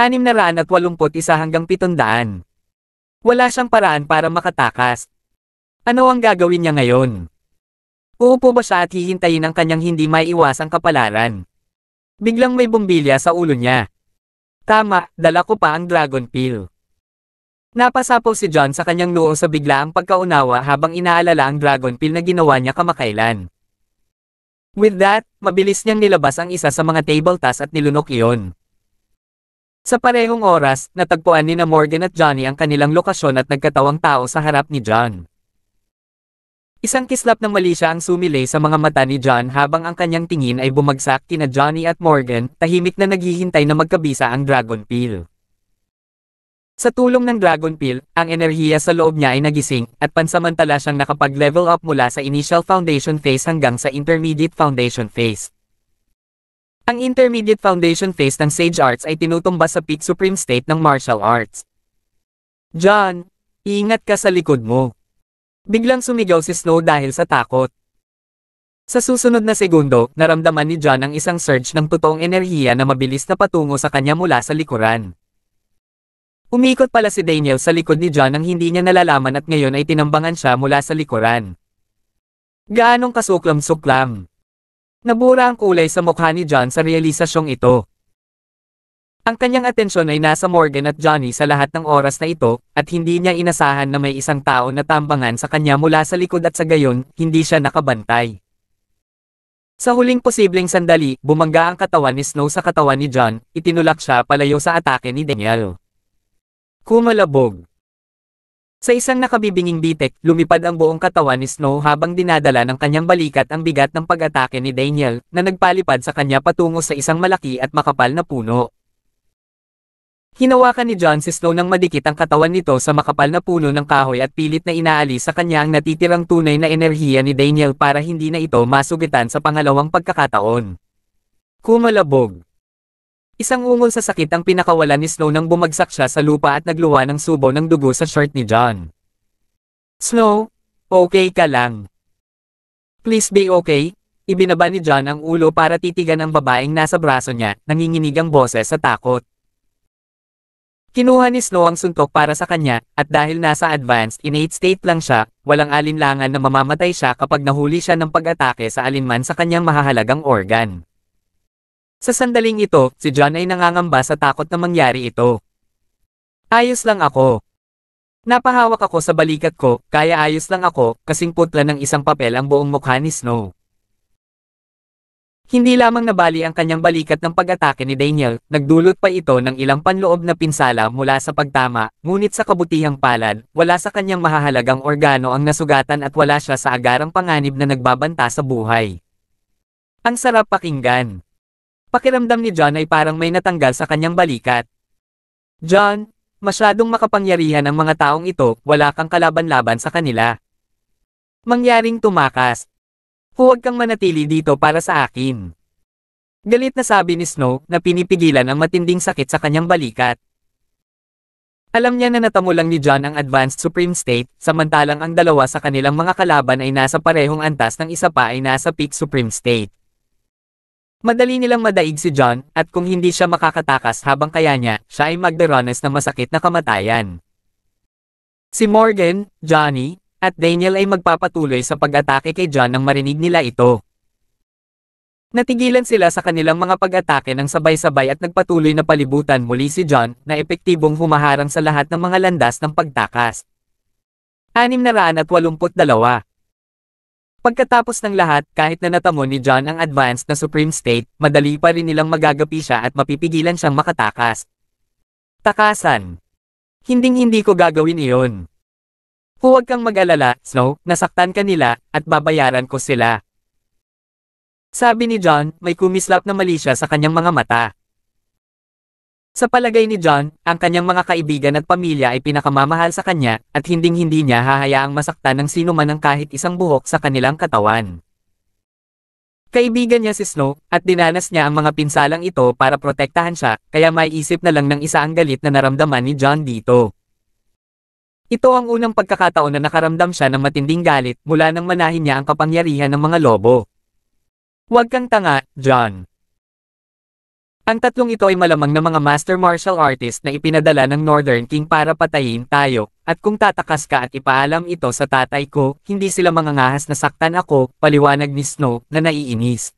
681 hanggang 700. Wala siyang paraan para makatakas. Ano ang gagawin niya ngayon? Uupo ba siya at hihintayin ang kanyang hindi maiiwasang kapalaran? Biglang may bumbilya sa ulo niya. Tama, dala ko pa ang dragon pill. Napasapaw si John sa kanyang noo sa bigla ang pagkaunawa habang inaalala ang dragon pill na ginawa niya kamakailan. With that, mabilis niyang nilabas ang isa sa mga table tas at nilunok iyon. Sa parehong oras, natagpuan ni na Morgan at Johnny ang kanilang lokasyon at nagkatawang tao sa harap ni John. Isang kislap ng malisya ang sumilay sa mga mata ni John habang ang kanyang tingin ay bumagsak kina Johnny at Morgan, tahimik na naghihintay na magkabisa ang Dragon Pill. Sa tulong ng Dragon Pill, ang enerhiya sa loob niya ay nagising, at pansamantala siyang nakapag-level up mula sa initial foundation phase hanggang sa intermediate foundation phase. Ang intermediate foundation phase ng Sage Arts ay tinutumba sa peak supreme state ng martial arts. John, ingat ka sa likod mo. Biglang sumigaw si Snow dahil sa takot. Sa susunod na segundo, naramdaman ni John ang isang surge ng totoong enerhiya na mabilis na patungo sa kanya mula sa likuran. Umikot pala si Daniel sa likod ni John nang hindi niya nalalaman at ngayon ay tinambangan siya mula sa likuran. Gaanong kasuklam-suklam. Nabura ang kulay sa mukha ni John sa realisasyong ito. Ang kanyang atensyon ay nasa Morgan at Johnny sa lahat ng oras na ito, at hindi niya inasahan na may isang tao na tambangan sa kanya mula sa likod at sa gayon, hindi siya nakabantay. Sa huling posibleng sandali, bumangga ang katawan ni Snow sa katawan ni John, itinulak siya palayo sa atake ni Daniel. Kumalabog sa isang nakabibinging bitek, lumipad ang buong katawan ni Snow habang dinadala ng kanyang balikat ang bigat ng pag-atake ni Daniel, na nagpalipad sa kanya patungo sa isang malaki at makapal na puno. Hinawakan ni John si Snow nang madikit ang katawan nito sa makapal na puno ng kahoy at pilit na inaalis sa kanya ang natitirang tunay na enerhiya ni Daniel para hindi na ito masugitan sa pangalawang pagkakataon. Kumalabog Isang ungol sa sakit ang pinakawalan ni Snow nang bumagsak siya sa lupa at nagluwa ng subo ng dugo sa shirt ni John. Snow, okay ka lang. Please be okay, ibinaba ni John ang ulo para titigan ang babaeng nasa braso niya, nanginginig ang boses sa takot. Kinuha ni Snow ang suntok para sa kanya, at dahil nasa advanced innate state lang siya, walang alinlangan na mamamatay siya kapag nahuli siya ng pag-atake sa alinman sa kanyang mahahalagang organ. Sa sandaling ito, si John ay nangangamba sa takot na mangyari ito. Ayos lang ako. Napahawak ako sa balikat ko, kaya ayos lang ako, kasing putla ng isang papel ang buong mukha ni Snow. Hindi lamang nabali ang kanyang balikat ng pag-atake ni Daniel, nagdulot pa ito ng ilang panloob na pinsala mula sa pagtama, ngunit sa kabutihang palad, wala sa kanyang mahahalagang organo ang nasugatan at wala siya sa agarang panganib na nagbabanta sa buhay. Ang sarap pakinggan. Pakiramdam ni John ay parang may natanggal sa kanyang balikat. John, masyadong makapangyarihan ang mga taong ito, wala kang kalaban-laban sa kanila. Mangyaring tumakas. Huwag kang manatili dito para sa akin. Galit na sabi ni Snow na pinipigilan ang matinding sakit sa kanyang balikat. Alam niya na natamo lang ni John ang Advanced Supreme State, samantalang ang dalawa sa kanilang mga kalaban ay nasa parehong antas ng isa pa ay nasa Peak Supreme State. Madali nilang madaig si John, at kung hindi siya makakatakas habang kaya niya, siya ay magdaranas ng masakit na kamatayan. Si Morgan, Johnny, at Daniel ay magpapatuloy sa pag-atake kay John nang marinig nila ito. Natigilan sila sa kanilang mga pag-atake ng sabay-sabay at nagpatuloy na palibutan muli si John na epektibong humaharang sa lahat ng mga landas ng pagtakas. 682 Pagkatapos ng lahat, kahit na natamo ni John ang advanced na Supreme State, madali pa rin nilang magagapi siya at mapipigilan siyang makatakas. Takasan. Hinding-hindi ko gagawin iyon. Huwag kang mag-alala, Snow, nasaktan ka nila, at babayaran ko sila. Sabi ni John, may kumislap na mali siya sa kanyang mga mata. Sa palagay ni John, ang kanyang mga kaibigan at pamilya ay pinakamamahal sa kanya, at hinding-hindi niya hahayaang masaktan ng sino man ang kahit isang buhok sa kanilang katawan. Kaibigan niya si Snow, at dinanas niya ang mga pinsalang ito para protektahan siya, kaya may isip na lang ng isa ang galit na naramdaman ni John dito. Ito ang unang pagkakataon na nakaramdam siya ng matinding galit mula nang manahin niya ang kapangyarihan ng mga lobo. Huwag kang tanga, John. Ang tatlong ito ay malamang na mga master martial artist na ipinadala ng Northern King para patayin tayo, at kung tatakas ka at ipaalam ito sa tatay ko, hindi sila mangangahas na saktan ako, paliwanag ni Snow, na naiinis.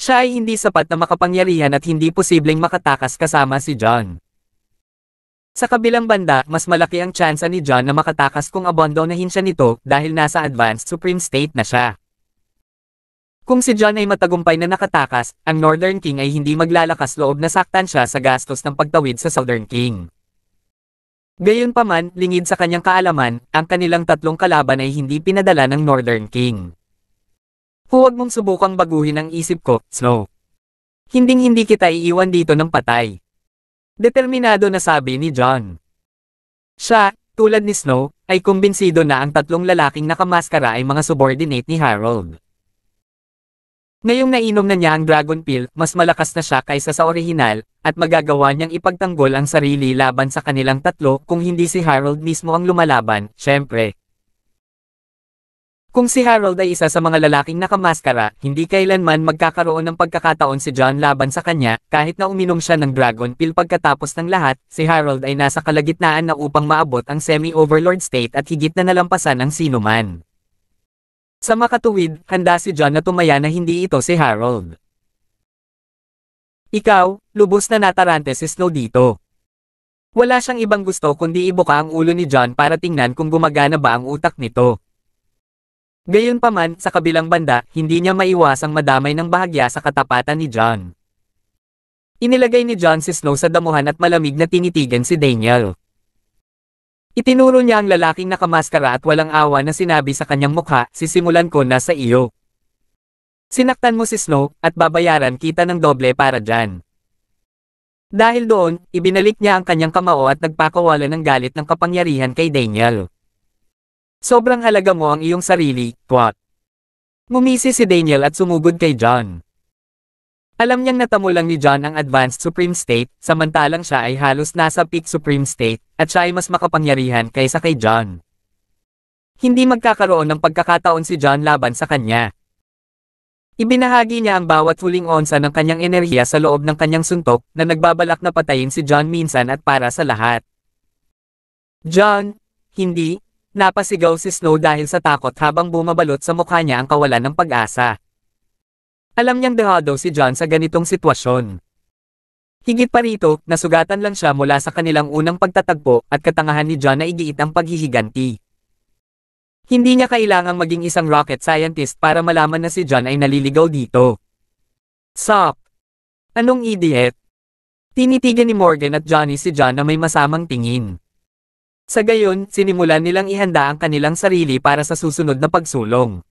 Siya ay hindi sapat na makapangyarihan at hindi posibleng makatakas kasama si John. Sa kabilang banda, mas malaki ang tsansa ni John na makatakas kung abandonahin siya nito dahil nasa advanced supreme state na siya. Kung si John ay matagumpay na nakatakas, ang Northern King ay hindi maglalakas loob na saktan siya sa gastos ng pagtawid sa Southern King. Gayunpaman, lingid sa kanyang kaalaman, ang kanilang tatlong kalaban ay hindi pinadala ng Northern King. Huwag mong subukang baguhin ang isip ko, Snow. Hinding-hindi kita iiwan dito ng patay. Determinado na sabi ni John. Siya, tulad ni Snow, ay kumbinsido na ang tatlong lalaking nakamaskara ay mga subordinate ni Harold. Ngayong nainom na niya ang dragon pill, mas malakas na siya kaysa sa orihinal, at magagawa niyang ipagtanggol ang sarili laban sa kanilang tatlo kung hindi si Harold mismo ang lumalaban, syempre. Kung si Harold ay isa sa mga lalaking nakamaskara, hindi kailanman magkakaroon ng pagkakataon si John laban sa kanya, kahit na uminom siya ng dragon pill pagkatapos ng lahat, si Harold ay nasa kalagitnaan na upang maabot ang semi-overlord state at higit na nalampasan ang sinuman. Sa makatuwid, handa si John na tumaya na hindi ito si Harold. Ikaw, lubos na natarante si Snow dito. Wala siyang ibang gusto kundi ibuka ang ulo ni John para tingnan kung gumagana ba ang utak nito. Gayunpaman, sa kabilang banda, hindi niya maiwasang madamay ng bahagya sa katapatan ni John. Inilagay ni John si Snow sa damuhan at malamig na tinitigan si Daniel. Itinuro niya ang lalaking nakamaskara at walang awa na sinabi sa kanyang mukha, sisimulan ko na sa iyo. Sinaktan mo si Snow, at babayaran kita ng doble para dyan. Dahil doon, ibinalik niya ang kanyang kamao at nagpakawala ng galit ng kapangyarihan kay Daniel. Sobrang halaga mo ang iyong sarili, twat. Mumisi si Daniel at sumugod kay John. Alam niyang natamo lang ni John ang advanced supreme state, samantalang siya ay halos nasa peak supreme state, at siya ay mas makapangyarihan kaysa kay John. Hindi magkakaroon ng pagkakataon si John laban sa kanya. Ibinahagi niya ang bawat huling onsa ng kanyang enerhiya sa loob ng kanyang suntok na nagbabalak na patayin si John minsan at para sa lahat. John, hindi, napasigaw si Snow dahil sa takot habang bumabalot sa mukha niya ang kawalan ng pag-asa. Alam niyang dehado si John sa ganitong sitwasyon. Higit pa rito, nasugatan lang siya mula sa kanilang unang pagtatagpo at katangahan ni John na igiit ang paghihiganti. Hindi niya kailangang maging isang rocket scientist para malaman na si John ay naliligaw dito. Sop! Anong idiot? Tinitigan ni Morgan at Johnny si John na may masamang tingin. Sa gayon, sinimulan nilang ihanda ang kanilang sarili para sa susunod na pagsulong.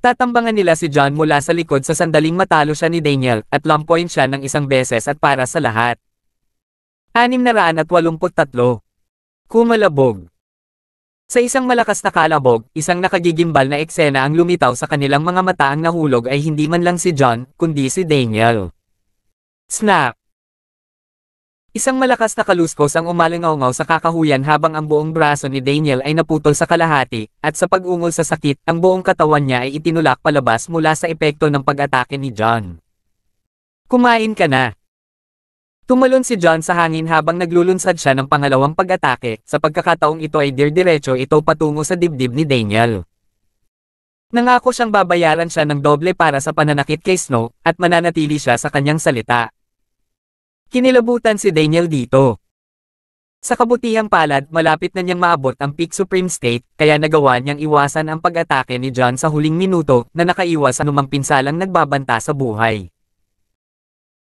Tatambangan nila si John mula sa likod sa sandaling matalo siya ni Daniel, at lampoin siya ng isang beses at para sa lahat. 683 Kumalabog Sa isang malakas na kalabog, isang nakagigimbal na eksena ang lumitaw sa kanilang mga mata ang nahulog ay hindi man lang si John, kundi si Daniel. Snap! Isang malakas na kaluskos ang umalingaungaw sa kakahuyan habang ang buong braso ni Daniel ay naputol sa kalahati, at sa pag-ungol sa sakit, ang buong katawan niya ay itinulak palabas mula sa epekto ng pag-atake ni John. Kumain ka na! Tumalon si John sa hangin habang naglulunsad siya ng pangalawang pag-atake, sa pagkakataong ito ay dirdiretso ito patungo sa dibdib ni Daniel. Nangako siyang babayaran siya ng doble para sa pananakit kay Snow, at mananatili siya sa kanyang salita. Kinilabutan si Daniel dito. Sa kabutihang palad, malapit na niyang maabot ang peak supreme state, kaya nagawa niyang iwasan ang pag-atake ni John sa huling minuto na nakaiwas sa anumang pinsalang nagbabanta sa buhay.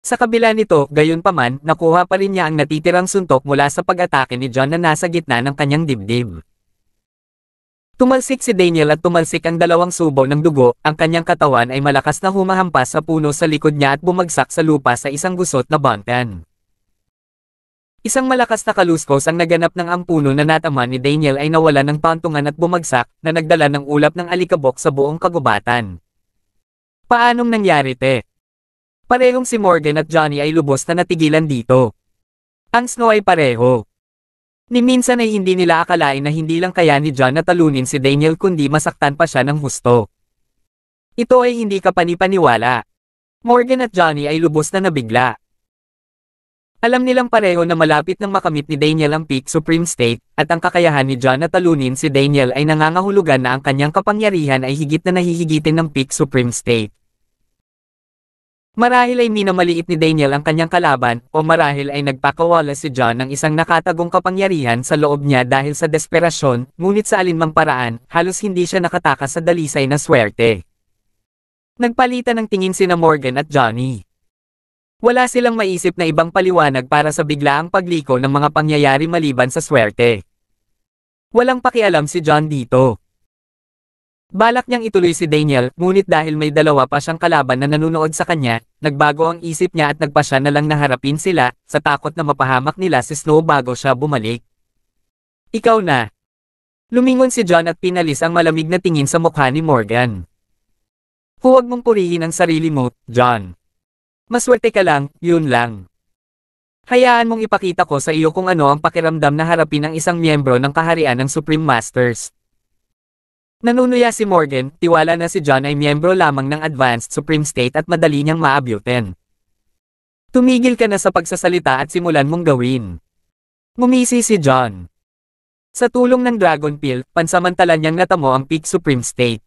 Sa kabila nito, gayunpaman, nakuha pa rin niya ang natitirang suntok mula sa pag-atake ni John na nasa gitna ng kanyang dibdib. Tumalsik si Daniel at tumalsik ang dalawang subo ng dugo, ang kanyang katawan ay malakas na humahampas sa puno sa likod niya at bumagsak sa lupa sa isang gusot na bangkan. Isang malakas na kaluskos ang naganap ng ampuno na natama ni Daniel ay nawala ng pantungan at bumagsak na nagdala ng ulap ng alikabok sa buong kagubatan. Paanong nangyari te? Parehong si Morgan at Johnny ay lubos na natigilan dito. Ang snow ay pareho. Ni minsan ay hindi nila akalain na hindi lang kaya ni John na talunin si Daniel kundi masaktan pa siya ng husto. Ito ay hindi kapanipaniwala. Morgan at Johnny ay lubos na nabigla. Alam nilang pareho na malapit ng makamit ni Daniel ang peak supreme state, at ang kakayahan ni John na talunin si Daniel ay nangangahulugan na ang kanyang kapangyarihan ay higit na nahihigitin ng peak supreme state. Marahil ay minamaliit ni Daniel ang kanyang kalaban, o marahil ay nagpakawala si John ng isang nakatagong kapangyarihan sa loob niya dahil sa desperasyon, ngunit sa alinmang paraan, halos hindi siya nakatakas sa dalisay na swerte. Nagpalitan ng tingin sina Morgan at Johnny. Wala silang maisip na ibang paliwanag para sa biglaang pagliko ng mga pangyayari maliban sa swerte. Walang pakialam si John dito. Balak niyang ituloy si Daniel, ngunit dahil may dalawa pa siyang kalaban na nanunood sa kanya, nagbago ang isip niya at nagpasya na lang naharapin sila, sa takot na mapahamak nila si Snow bago siya bumalik. Ikaw na. Lumingon si John at pinalis ang malamig na tingin sa mukha ni Morgan. Huwag mong purihin ang sarili mo, John. Maswerte ka lang, yun lang. Hayaan mong ipakita ko sa iyo kung ano ang pakiramdam na harapin ang isang miyembro ng kaharian ng Supreme Masters. Nanunuya si Morgan, tiwala na si John ay miyembro lamang ng Advanced Supreme State at madali niyang maabyutin. Tumigil ka na sa pagsasalita at simulan mong gawin. Ngumisi si John. Sa tulong ng Dragon Pill, pansamantala niyang natamo ang Peak Supreme State.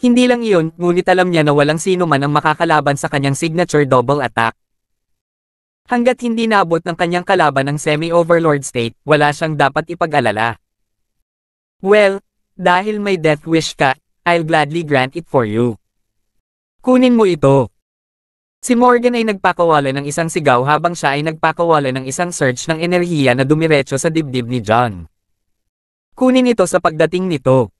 Hindi lang iyon, ngunit alam niya na walang sino man ang makakalaban sa kanyang signature double attack. Hanggat hindi naabot ng kanyang kalaban ang semi-overlord state, wala siyang dapat ipag-alala. Well, dahil may death wish ka, I'll gladly grant it for you. Kunin mo ito. Si Morgan ay nagpakawala ng isang sigaw habang siya ay nagpakawala ng isang surge ng enerhiya na dumiretso sa dibdib ni John. Kunin ito sa pagdating nito.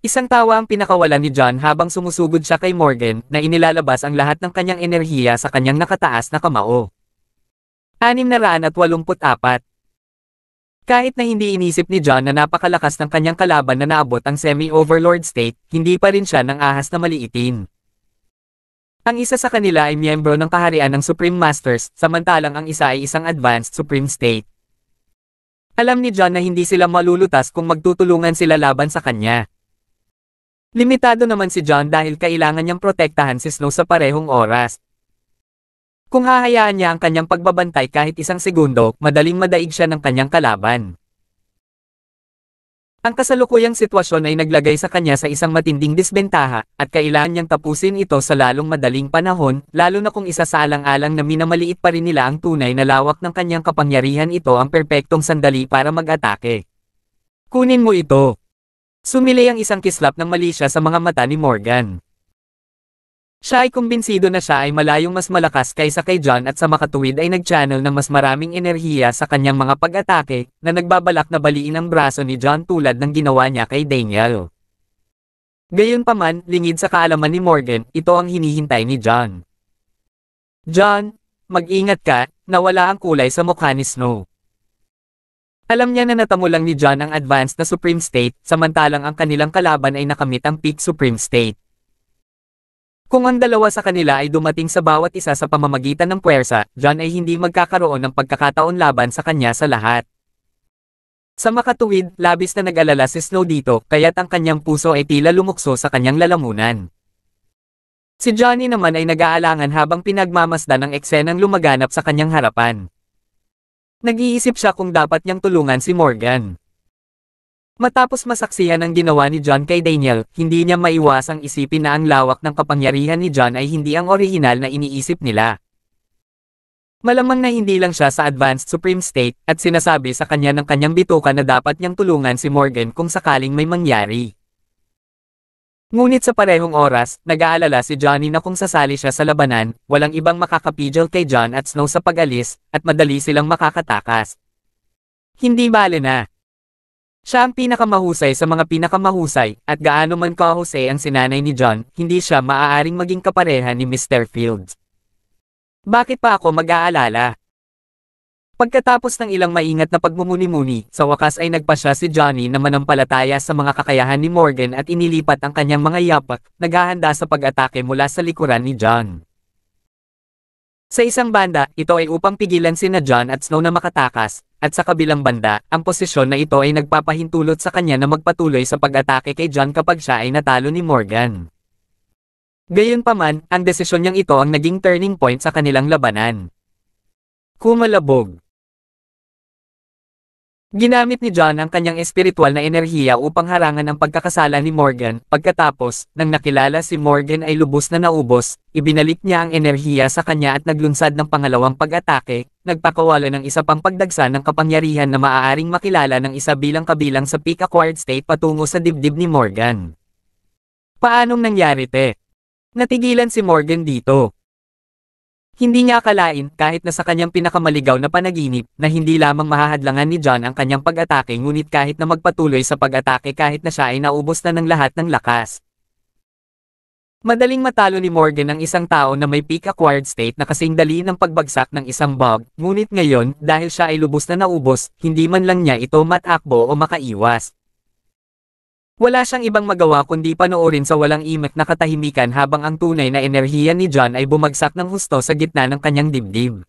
Isang tawa ang pinakawalan ni John habang sumusugod siya kay Morgan na inilalabas ang lahat ng kanyang enerhiya sa kanyang nakataas na kamao. 684 kahit na hindi inisip ni John na napakalakas ng kanyang kalaban na naabot ang semi-overlord state, hindi pa rin siya ng ahas na maliitin. Ang isa sa kanila ay miyembro ng kaharian ng Supreme Masters, samantalang ang isa ay isang advanced Supreme State. Alam ni John na hindi sila malulutas kung magtutulungan sila laban sa kanya. Limitado naman si John dahil kailangan niyang protektahan si Snow sa parehong oras, kung hahayaan niya ang kanyang pagbabantay kahit isang segundo, madaling madaig siya ng kanyang kalaban. Ang kasalukuyang sitwasyon ay naglagay sa kanya sa isang matinding disbentaha, at kailangan niyang tapusin ito sa lalong madaling panahon, lalo na kung isasalang-alang na minamaliit pa rin nila ang tunay na lawak ng kanyang kapangyarihan ito ang perpektong sandali para mag-atake. Kunin mo ito! Sumili ang isang kislap ng mali sa mga mata ni Morgan. Siya ay kumbinsido na siya ay malayong mas malakas kaysa kay John at sa makatuwid ay nag-channel ng mas maraming enerhiya sa kanyang mga pag-atake na nagbabalak na baliin ang braso ni John tulad ng ginawa niya kay Daniel. Gayunpaman, lingid sa kaalaman ni Morgan, ito ang hinihintay ni John. John, mag-ingat ka, nawala ang kulay sa mukha ni Snow. Alam niya na natamo lang ni John ang advanced na Supreme State, samantalang ang kanilang kalaban ay nakamit ang peak Supreme State. Kung ang dalawa sa kanila ay dumating sa bawat isa sa pamamagitan ng puwersa, John ay hindi magkakaroon ng pagkakataon laban sa kanya sa lahat. Sa makatuwid, labis na nag-alala si Snow dito, kaya't ang kanyang puso ay tila lumukso sa kanyang lalamunan. Si Johnny naman ay nag-aalangan habang pinagmamasdan ang eksenang lumaganap sa kanyang harapan. Nag-iisip siya kung dapat niyang tulungan si Morgan. Matapos masaksihan ang ginawa ni John kay Daniel, hindi niya maiwasang isipin na ang lawak ng kapangyarihan ni John ay hindi ang orihinal na iniisip nila. Malamang na hindi lang siya sa advanced supreme state at sinasabi sa kanya ng kanyang bituka na dapat niyang tulungan si Morgan kung sakaling may mangyari. Ngunit sa parehong oras, nag-aalala si Johnny na kung sasali siya sa labanan, walang ibang makakapigil kay John at Snow sa pag-alis, at madali silang makakatakas. Hindi bale na, siya ang pinakamahusay sa mga pinakamahusay, at gaano man kahusay ang sinanay ni John, hindi siya maaaring maging kapareha ni Mr. Fields. Bakit pa ako mag-aalala? Pagkatapos ng ilang maingat na pagmumuni-muni, sa wakas ay nagpa siya si Johnny na manampalataya sa mga kakayahan ni Morgan at inilipat ang kanyang mga yapak, naghahanda sa pag-atake mula sa likuran ni John. Sa isang banda, ito ay upang pigilan si na John at Snow na makatakas, at sa kabilang banda, ang posisyon na ito ay nagpapahintulot sa kanya na magpatuloy sa pag-atake kay John kapag siya ay natalo ni Morgan. Gayunpaman, ang desisyon niyang ito ang naging turning point sa kanilang labanan. Kumalabog Ginamit ni John ang kanyang espiritual na enerhiya upang harangan ang pagkakasala ni Morgan. Pagkatapos, nang nakilala si Morgan ay lubos na naubos, ibinalik niya ang enerhiya sa kanya at naglunsad ng pangalawang pag-atake, nagpakawala ng isa pang pagdagsa ng kapangyarihan na maaaring makilala ng isa bilang kabilang sa peak acquired state patungo sa dibdib ni Morgan. Paanong nangyari te? Natigilan si Morgan dito. Hindi niya kalain, kahit na sa kanyang pinakamaligaw na panaginip, na hindi lamang mahahadlangan ni John ang kanyang pag-atake ngunit kahit na magpatuloy sa pag-atake kahit na siya ay naubos na ng lahat ng lakas. Madaling matalo ni Morgan ang isang tao na may peak acquired state na kasing dali ng pagbagsak ng isang bug, ngunit ngayon, dahil siya ay lubos na naubos, hindi man lang niya ito matakbo o makaiwas. Wala siyang ibang magawa kundi panoorin sa walang imek na katahimikan habang ang tunay na enerhiya ni John ay bumagsak ng husto sa gitna ng kanyang dibdib.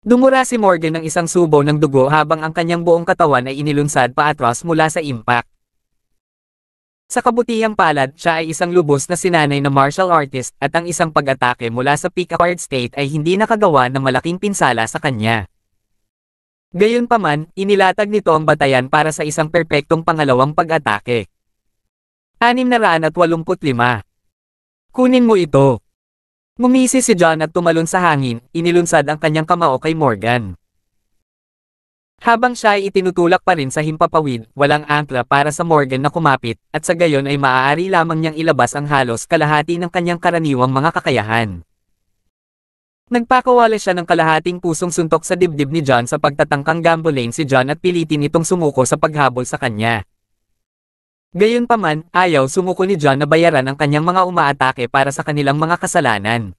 Dumura si Morgan ng isang subo ng dugo habang ang kanyang buong katawan ay inilunsad paatras mula sa impact. Sa kabutihang palad, siya ay isang lubos na sinanay na martial artist at ang isang pag-atake mula sa pick-apart state ay hindi nakagawa ng malaking pinsala sa kanya. Gayunpaman, inilatag nito ang batayan para sa isang perpektong pangalawang pag-atake. 685 Kunin mo ito. Ngumisi si John at tumalon sa hangin, inilunsad ang kanyang kamao kay Morgan. Habang siya ay itinutulak pa rin sa himpapawid, walang angkla para sa Morgan na kumapit, at sa gayon ay maaari lamang niyang ilabas ang halos kalahati ng kanyang karaniwang mga kakayahan. Nagpakawala siya ng kalahating pusong suntok sa dibdib ni John sa pagtatangkang gambolain si John at pilitin itong sumuko sa paghabol sa kanya. Gayunpaman, ayaw sumuko ni John na bayaran ang kanyang mga umaatake para sa kanilang mga kasalanan.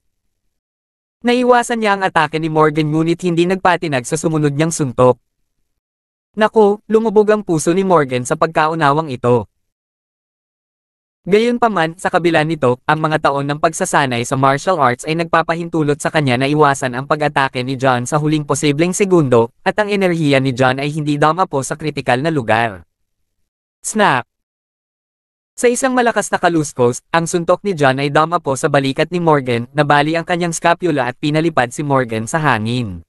Naiwasan niya ang atake ni Morgan ngunit hindi nagpatinag sa sumunod niyang suntok. Naku, lumubog ang puso ni Morgan sa pagkaunawang ito. Gayunpaman, sa kabila nito, ang mga taon ng pagsasanay sa martial arts ay nagpapahintulot sa kanya na iwasan ang pag-atake ni John sa huling posibleng segundo, at ang enerhiya ni John ay hindi damapo sa kritikal na lugar. Snap! Sa isang malakas na kaluskos, ang suntok ni John ay damapo sa balikat ni Morgan, nabali ang kanyang scapula at pinalipad si Morgan sa hangin.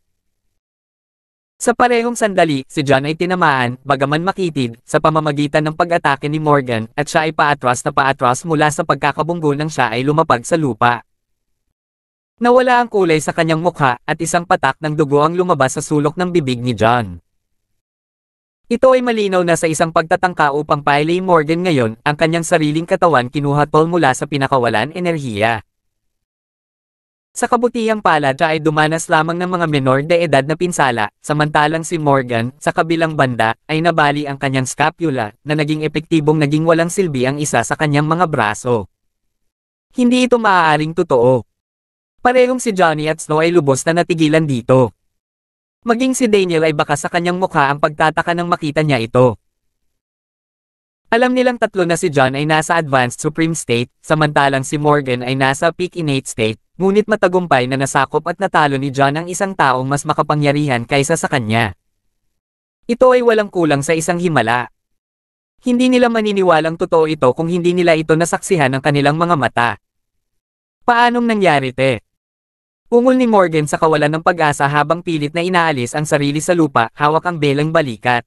Sa parehong sandali, si John ay tinamaan, bagaman makitid, sa pamamagitan ng pag-atake ni Morgan, at siya ay paatras na paatras mula sa pagkakabunggo nang siya ay lumapag sa lupa. Nawala ang kulay sa kanyang mukha, at isang patak ng dugo ang lumabas sa sulok ng bibig ni John. Ito ay malinaw na sa isang pagtatangka upang pailay Morgan ngayon, ang kanyang sariling katawan kinuhatol mula sa pinakawalan enerhiya. Sa kabutihang palad ay dumanas lamang ng mga menor de edad na pinsala, samantalang si Morgan, sa kabilang banda, ay nabali ang kanyang scapula, na naging epektibong naging walang silbi ang isa sa kanyang mga braso. Hindi ito maaaring totoo. Parehong si Johnny at Snow ay lubos na natigilan dito. Maging si Daniel ay baka sa kanyang mukha ang pagtataka nang makita niya ito. Alam nilang tatlo na si John ay nasa advanced supreme state, samantalang si Morgan ay nasa peak innate state, ngunit matagumpay na nasakop at natalo ni John ang isang taong mas makapangyarihan kaysa sa kanya. Ito ay walang kulang sa isang himala. Hindi nila maniniwalang totoo ito kung hindi nila ito nasaksihan ng kanilang mga mata. Paanong nangyari te? Ungol ni Morgan sa kawalan ng pag-asa habang pilit na inaalis ang sarili sa lupa, hawak ang belang balikat.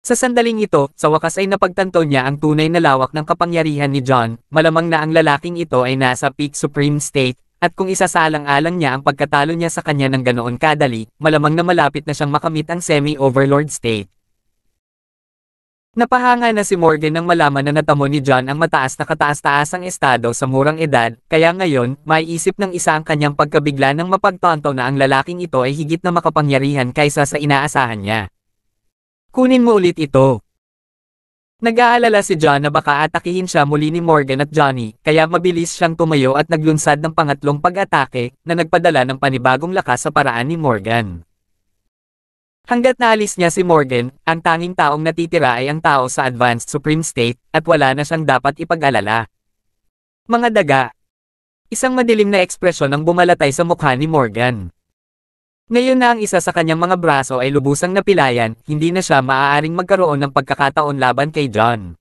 Sa sandaling ito, sa wakas ay napagtanto niya ang tunay na lawak ng kapangyarihan ni John, malamang na ang lalaking ito ay nasa peak supreme state, at kung isasalang-alang niya ang pagkatalo niya sa kanya ng ganoon kadali, malamang na malapit na siyang makamit ang semi-overlord state. Napahanga na si Morgan nang malaman na natamo ni John ang mataas na kataas-taasang estado sa murang edad, kaya ngayon, may maiisip ng isa ang kanyang pagkabigla nang mapagtanto na ang lalaking ito ay higit na makapangyarihan kaysa sa inaasahan niya. Kunin mo ulit ito. Nag-aalala si John na baka atakihin siya muli ni Morgan at Johnny, kaya mabilis siyang tumayo at naglunsad ng pangatlong pag-atake na nagpadala ng panibagong lakas sa paraan ni Morgan. Hanggat naalis niya si Morgan, ang tanging taong natitira ay ang tao sa Advanced Supreme State at wala na siyang dapat ipag-alala. Mga daga. Isang madilim na ekspresyon ang bumalatay sa mukha ni Morgan. Ngayon na ang isa sa kanyang mga braso ay lubusang napilayan, hindi na siya maaaring magkaroon ng pagkakataon laban kay John.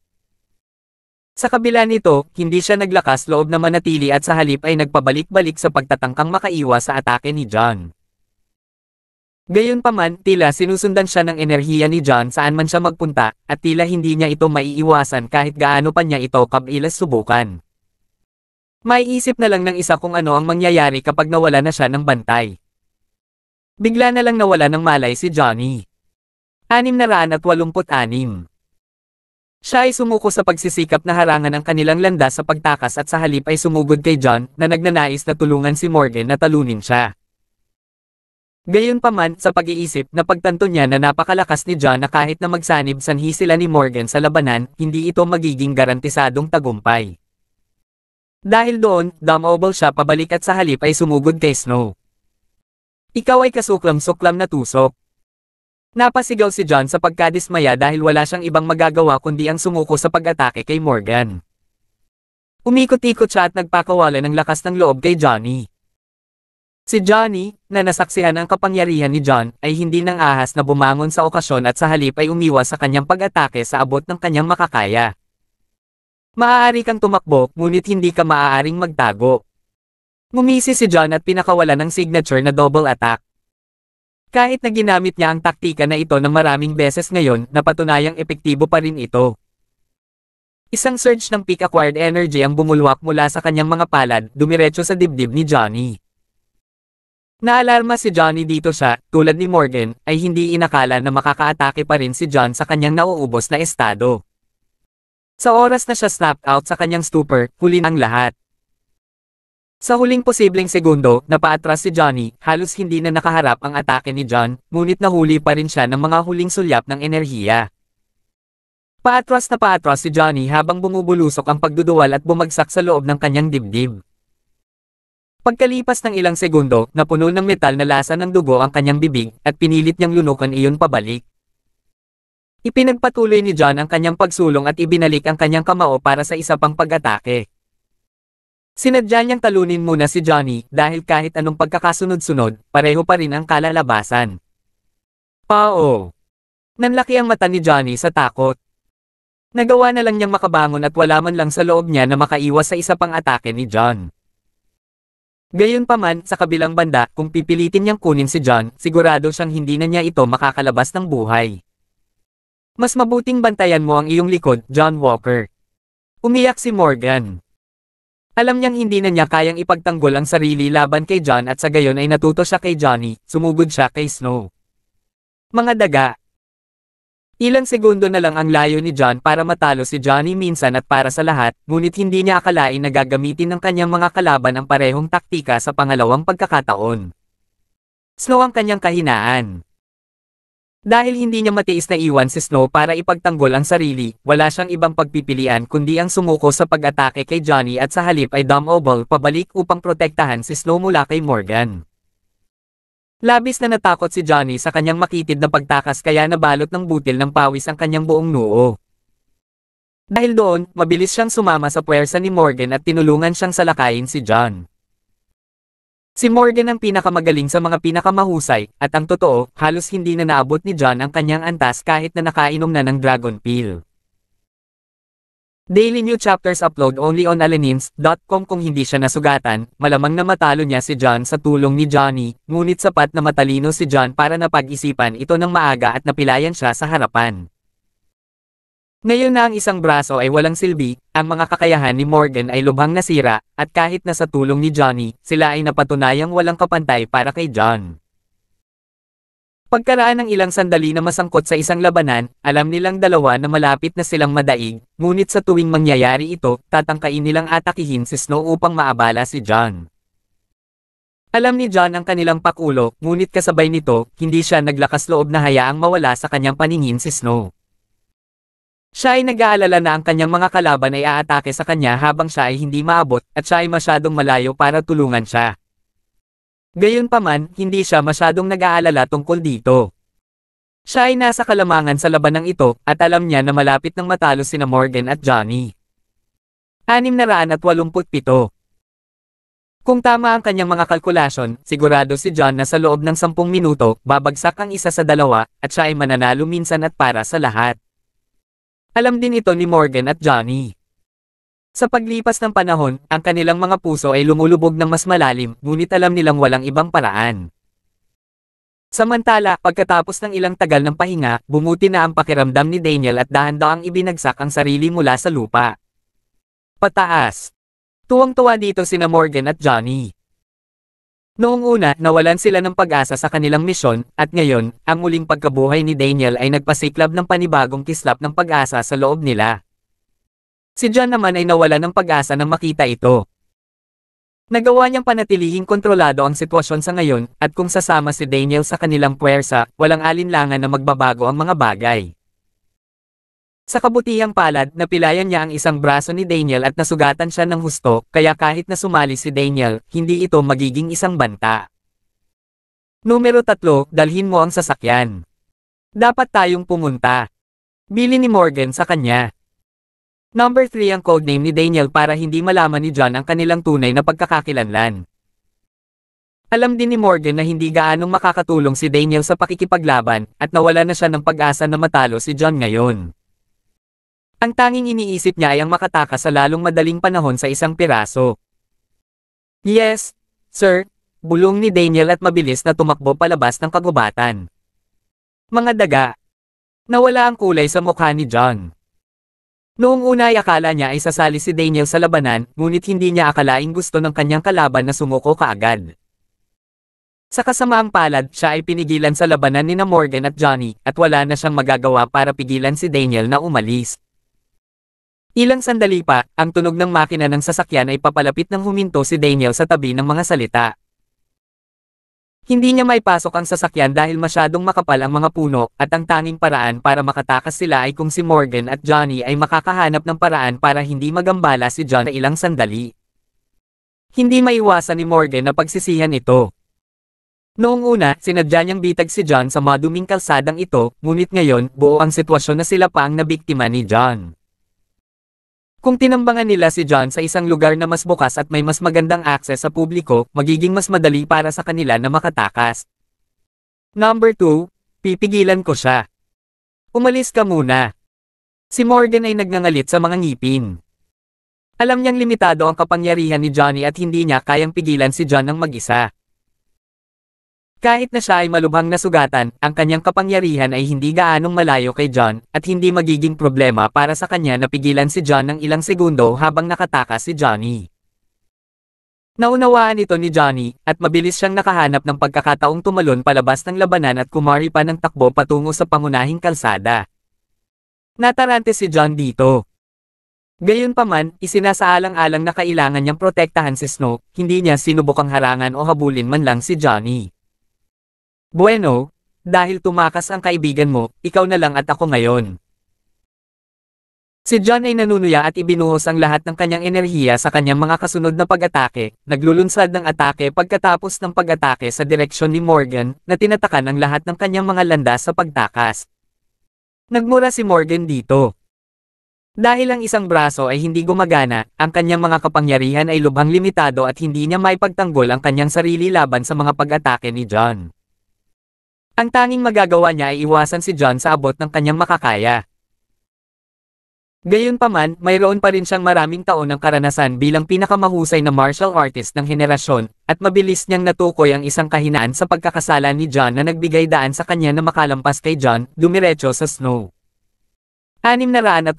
Sa kabila nito, hindi siya naglakas loob na manatili at sa halip ay nagpabalik-balik sa pagtatangkang makaiwas sa atake ni John. Gayunpaman, tila sinusundan siya ng enerhiya ni John saan man siya magpunta, at tila hindi niya ito maiiwasan kahit gaano pa niya ito kabilas subukan. May isip na lang ng isa kung ano ang mangyayari kapag nawala na siya ng bantay. Bigla na lang nawala ng malay si Johnny. 686. Siya ay sumuko sa pagsisikap na harangan ang kanilang landas sa pagtakas at sa halip ay sumugod kay John na nagnanais na tulungan si Morgan na talunin siya. Gayunpaman, sa pag-iisip na pagtanto niya na napakalakas ni John na kahit na magsanib sanhi sila ni Morgan sa labanan, hindi ito magiging garantisadong tagumpay. Dahil doon, dumobble siya pabalik at sa halip ay sumugod kay Snow. Ikaw ay kasuklam-suklam na tusok. Napasigaw si John sa pagkadismaya dahil wala siyang ibang magagawa kundi ang sumuko sa pag-atake kay Morgan. Umikot-ikot siya at nagpakawala ng lakas ng loob kay Johnny. Si Johnny, na nasaksihan ang kapangyarihan ni John, ay hindi nang ahas na bumangon sa okasyon at sa halip ay umiwas sa kanyang pag-atake sa abot ng kanyang makakaya. Maaari kang tumakbo, ngunit hindi ka maaaring magtago. Ngumisi si John at pinakawala ng signature na double attack. Kahit na ginamit niya ang taktika na ito ng maraming beses ngayon, napatunayang epektibo pa rin ito. Isang surge ng peak acquired energy ang bumulwak mula sa kanyang mga palad, dumiretso sa dibdib ni Johnny. Naalarma si Johnny dito sa, tulad ni Morgan, ay hindi inakala na makakaatake pa rin si John sa kanyang nauubos na estado. Sa oras na siya snapped out sa kanyang stupor, huli ang lahat. Sa huling posibleng segundo, napaatras si Johnny, halos hindi na nakaharap ang atake ni John, ngunit nahuli pa rin siya ng mga huling sulyap ng enerhiya. Paatras na paatras si Johnny habang bumubulusok ang pagduduwal at bumagsak sa loob ng kanyang dibdib. Pagkalipas ng ilang segundo, napuno ng metal na lasa ng dugo ang kanyang bibig, at pinilit niyang lunukan iyon pabalik. Ipinagpatuloy ni John ang kanyang pagsulong at ibinalik ang kanyang kamao para sa isa pang pag-atake. Sinadya niyang talunin muna si Johnny dahil kahit anong pagkakasunod-sunod, pareho pa rin ang kalalabasan. Pao! Nanlaki ang mata ni Johnny sa takot. Nagawa na lang niyang makabangon at wala man lang sa loob niya na makaiwas sa isa pang atake ni John. Gayunpaman, sa kabilang banda, kung pipilitin niyang kunin si John, sigurado siyang hindi na niya ito makakalabas ng buhay. Mas mabuting bantayan mo ang iyong likod, John Walker. Umiyak si Morgan. Alam niyang hindi na niya kayang ipagtanggol ang sarili laban kay John at sa gayon ay natuto siya kay Johnny, sumugod siya kay Snow. Mga daga, Ilang segundo na lang ang layo ni John para matalo si Johnny minsan at para sa lahat, ngunit hindi niya akalain na gagamitin ng kanyang mga kalaban ang parehong taktika sa pangalawang pagkakataon. Snow ang kanyang kahinaan. Dahil hindi niya matiis na iwan si Snow para ipagtanggol ang sarili, wala siyang ibang pagpipilian kundi ang sumuko sa pag-atake kay Johnny at sa halip ay Dumbobble pabalik upang protektahan si Snow mula kay Morgan. Labis na natakot si Johnny sa kanyang makitid na pagtakas kaya nabalot ng butil ng pawis ang kanyang buong noo. Dahil doon, mabilis siyang sumama sa puwersa ni Morgan at tinulungan siyang salakayin si John. Si Morgan ang pinakamagaling sa mga pinakamahusay, at ang totoo, halos hindi na naabot ni John ang kanyang antas kahit na nakainom na ng dragon pill. Daily New Chapters upload only on alenins.com Kung hindi siya nasugatan, malamang na matalo niya si John sa tulong ni Johnny, ngunit sapat na matalino si John para napag-isipan ito ng maaga at napilayan siya sa harapan. Ngayon na ang isang braso ay walang silbi, ang mga kakayahan ni Morgan ay lubhang nasira, at kahit na sa tulong ni Johnny, sila ay napatunayang walang kapantay para kay John. Pagkaraan ng ilang sandali na masangkot sa isang labanan, alam nilang dalawa na malapit na silang madaig, ngunit sa tuwing mangyayari ito, tatangkain nilang atakihin si Snow upang maabala si John. Alam ni John ang kanilang pakulo, ngunit kasabay nito, hindi siya naglakas loob na hayaang mawala sa kanyang paningin si Snow. Siya ay nag-aalala na ang kanyang mga kalaban ay aatake sa kanya habang siya ay hindi maabot at siya ay masyadong malayo para tulungan siya. Gayunpaman, hindi siya masyadong nag-aalala tungkol dito. Siya ay nasa kalamangan sa labanang ito at alam niya na malapit ng matalo sina Morgan at Johnny. 687 Kung tama ang kanyang mga kalkulasyon, sigurado si John na sa loob ng 10 minuto, babagsak ang isa sa dalawa, at siya ay mananalo minsan at para sa lahat. Alam din ito ni Morgan at Johnny. Sa paglipas ng panahon, ang kanilang mga puso ay lumulubog ng mas malalim, ngunit alam nilang walang ibang paraan. Samantala, pagkatapos ng ilang tagal ng pahinga, bumuti na ang pakiramdam ni Daniel at dahan-dahang ibinagsak ang sarili mula sa lupa. Pataas. Tuwang-tuwa dito sina Morgan at Johnny. Noong una, nawalan sila ng pag-asa sa kanilang misyon, at ngayon, ang muling pagkabuhay ni Daniel ay nagpasiklab ng panibagong kislap ng pag-asa sa loob nila. Si John naman ay nawalan ng pag-asa nang makita ito. Nagawa niyang panatilihing kontrolado ang sitwasyon sa ngayon, at kung sasama si Daniel sa kanilang puwersa, walang alinlangan na magbabago ang mga bagay. Sa kabutihang palad, napilayan niya ang isang braso ni Daniel at nasugatan siya ng husto, kaya kahit na sumali si Daniel, hindi ito magiging isang banta. Numero 3, dalhin mo ang sasakyan. Dapat tayong pumunta. Bili ni Morgan sa kanya. Number 3 ang codename ni Daniel para hindi malaman ni John ang kanilang tunay na pagkakakilanlan. Alam din ni Morgan na hindi gaanong makakatulong si Daniel sa pakikipaglaban at nawala na siya ng pag-asa na matalo si John ngayon. Ang tanging iniisip niya ay ang makatakas sa lalong madaling panahon sa isang piraso. Yes, sir, bulong ni Daniel at mabilis na tumakbo palabas ng kagubatan. Mga daga. Nawala ang kulay sa mukha ni John. Noong una ay akala niya ay sasali si Daniel sa labanan, ngunit hindi niya akalaing gusto ng kanyang kalaban na sumuko kaagad. Sa kasamaang palad, siya ay pinigilan sa labanan ni na Morgan at Johnny, at wala na siyang magagawa para pigilan si Daniel na umalis. Ilang sandali pa, ang tunog ng makina ng sasakyan ay papalapit ng huminto si Daniel sa tabi ng mga salita. Hindi niya maipasok ang sasakyan dahil masyadong makapal ang mga puno at ang tanging paraan para makatakas sila ay kung si Morgan at Johnny ay makakahanap ng paraan para hindi magambala si John na ilang sandali. Hindi maiwasan ni Morgan na pagsisihan ito. Noong una, sinadya niyang bitag si John sa maduming kalsadang ito, ngunit ngayon, buo ang sitwasyon na sila pa ang nabiktima ni John. Kung tinambangan nila si John sa isang lugar na mas bukas at may mas magandang access sa publiko, magiging mas madali para sa kanila na makatakas. Number 2, pipigilan ko siya. Umalis ka muna. Si Morgan ay nagngangalit sa mga ngipin. Alam niyang limitado ang kapangyarihan ni Johnny at hindi niya kayang pigilan si John ng mag-isa. Kahit na siya ay malubhang nasugatan, ang kanyang kapangyarihan ay hindi gaanong malayo kay John, at hindi magiging problema para sa kanya na pigilan si John ng ilang segundo habang nakatakas si Johnny. Naunawaan ito ni Johnny, at mabilis siyang nakahanap ng pagkakataong tumalon palabas ng labanan at kumari pa ng takbo patungo sa pangunahing kalsada. Natarante si John dito. Gayunpaman, isinasaalang-alang na kailangan niyang protektahan si Snow, hindi niya sinubukang harangan o habulin man lang si Johnny. Bueno, dahil tumakas ang kaibigan mo, ikaw na lang at ako ngayon. Si John ay nanunuya at ibinuhos ang lahat ng kanyang enerhiya sa kanyang mga kasunod na pag-atake, naglulunsad ng atake pagkatapos ng pag-atake sa direksyon ni Morgan, na tinatakan ang lahat ng kanyang mga landas sa pagtakas. Nagmura si Morgan dito. Dahil ang isang braso ay hindi gumagana, ang kanyang mga kapangyarihan ay lubhang limitado at hindi niya maipagtanggol ang kanyang sarili laban sa mga pag-atake ni John. Ang tanging magagawa niya ay iwasan si John sa abot ng kanyang makakaya. Gayunpaman, mayroon pa rin siyang maraming taon ng karanasan bilang pinakamahusay na martial artist ng henerasyon, at mabilis niyang natukoy ang isang kahinaan sa pagkakasala ni John na nagbigay daan sa kanya na makalampas kay John, dumiretso sa snow. 688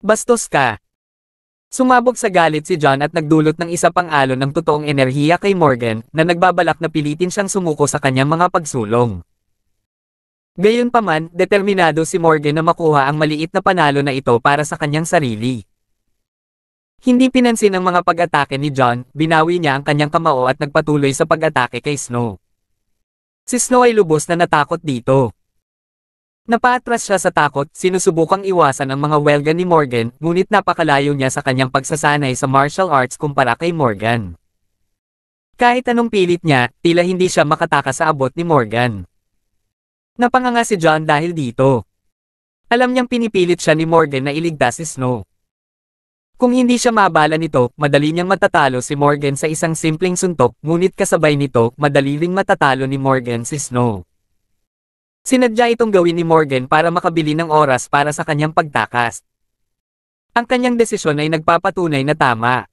Bastos ka. Sumabog sa galit si John at nagdulot ng isa pang alon ng totoong enerhiya kay Morgan na nagbabalak na pilitin siyang sumuko sa kanyang mga pagsulong. Gayunpaman, determinado si Morgan na makuha ang maliit na panalo na ito para sa kanyang sarili. Hindi pinansin ang mga pag-atake ni John, binawi niya ang kanyang kamao at nagpatuloy sa pag-atake kay Snow. Si Snow ay lubos na natakot dito. Napatras siya sa takot, sinusubukang iwasan ang mga welga ni Morgan, ngunit napakalayo niya sa kanyang pagsasanay sa martial arts kumpara kay Morgan. Kahit anong pilit niya, tila hindi siya makatakas sa abot ni Morgan. Napanganga si John dahil dito. Alam niyang pinipilit siya ni Morgan na iligtas si Snow. Kung hindi siya mabala nito, madali niyang matatalo si Morgan sa isang simpleng suntok, ngunit kasabay nito, madali ring matatalo ni Morgan si Snow. Sinadya itong gawin ni Morgan para makabili ng oras para sa kanyang pagtakas. Ang kanyang desisyon ay nagpapatunay na tama.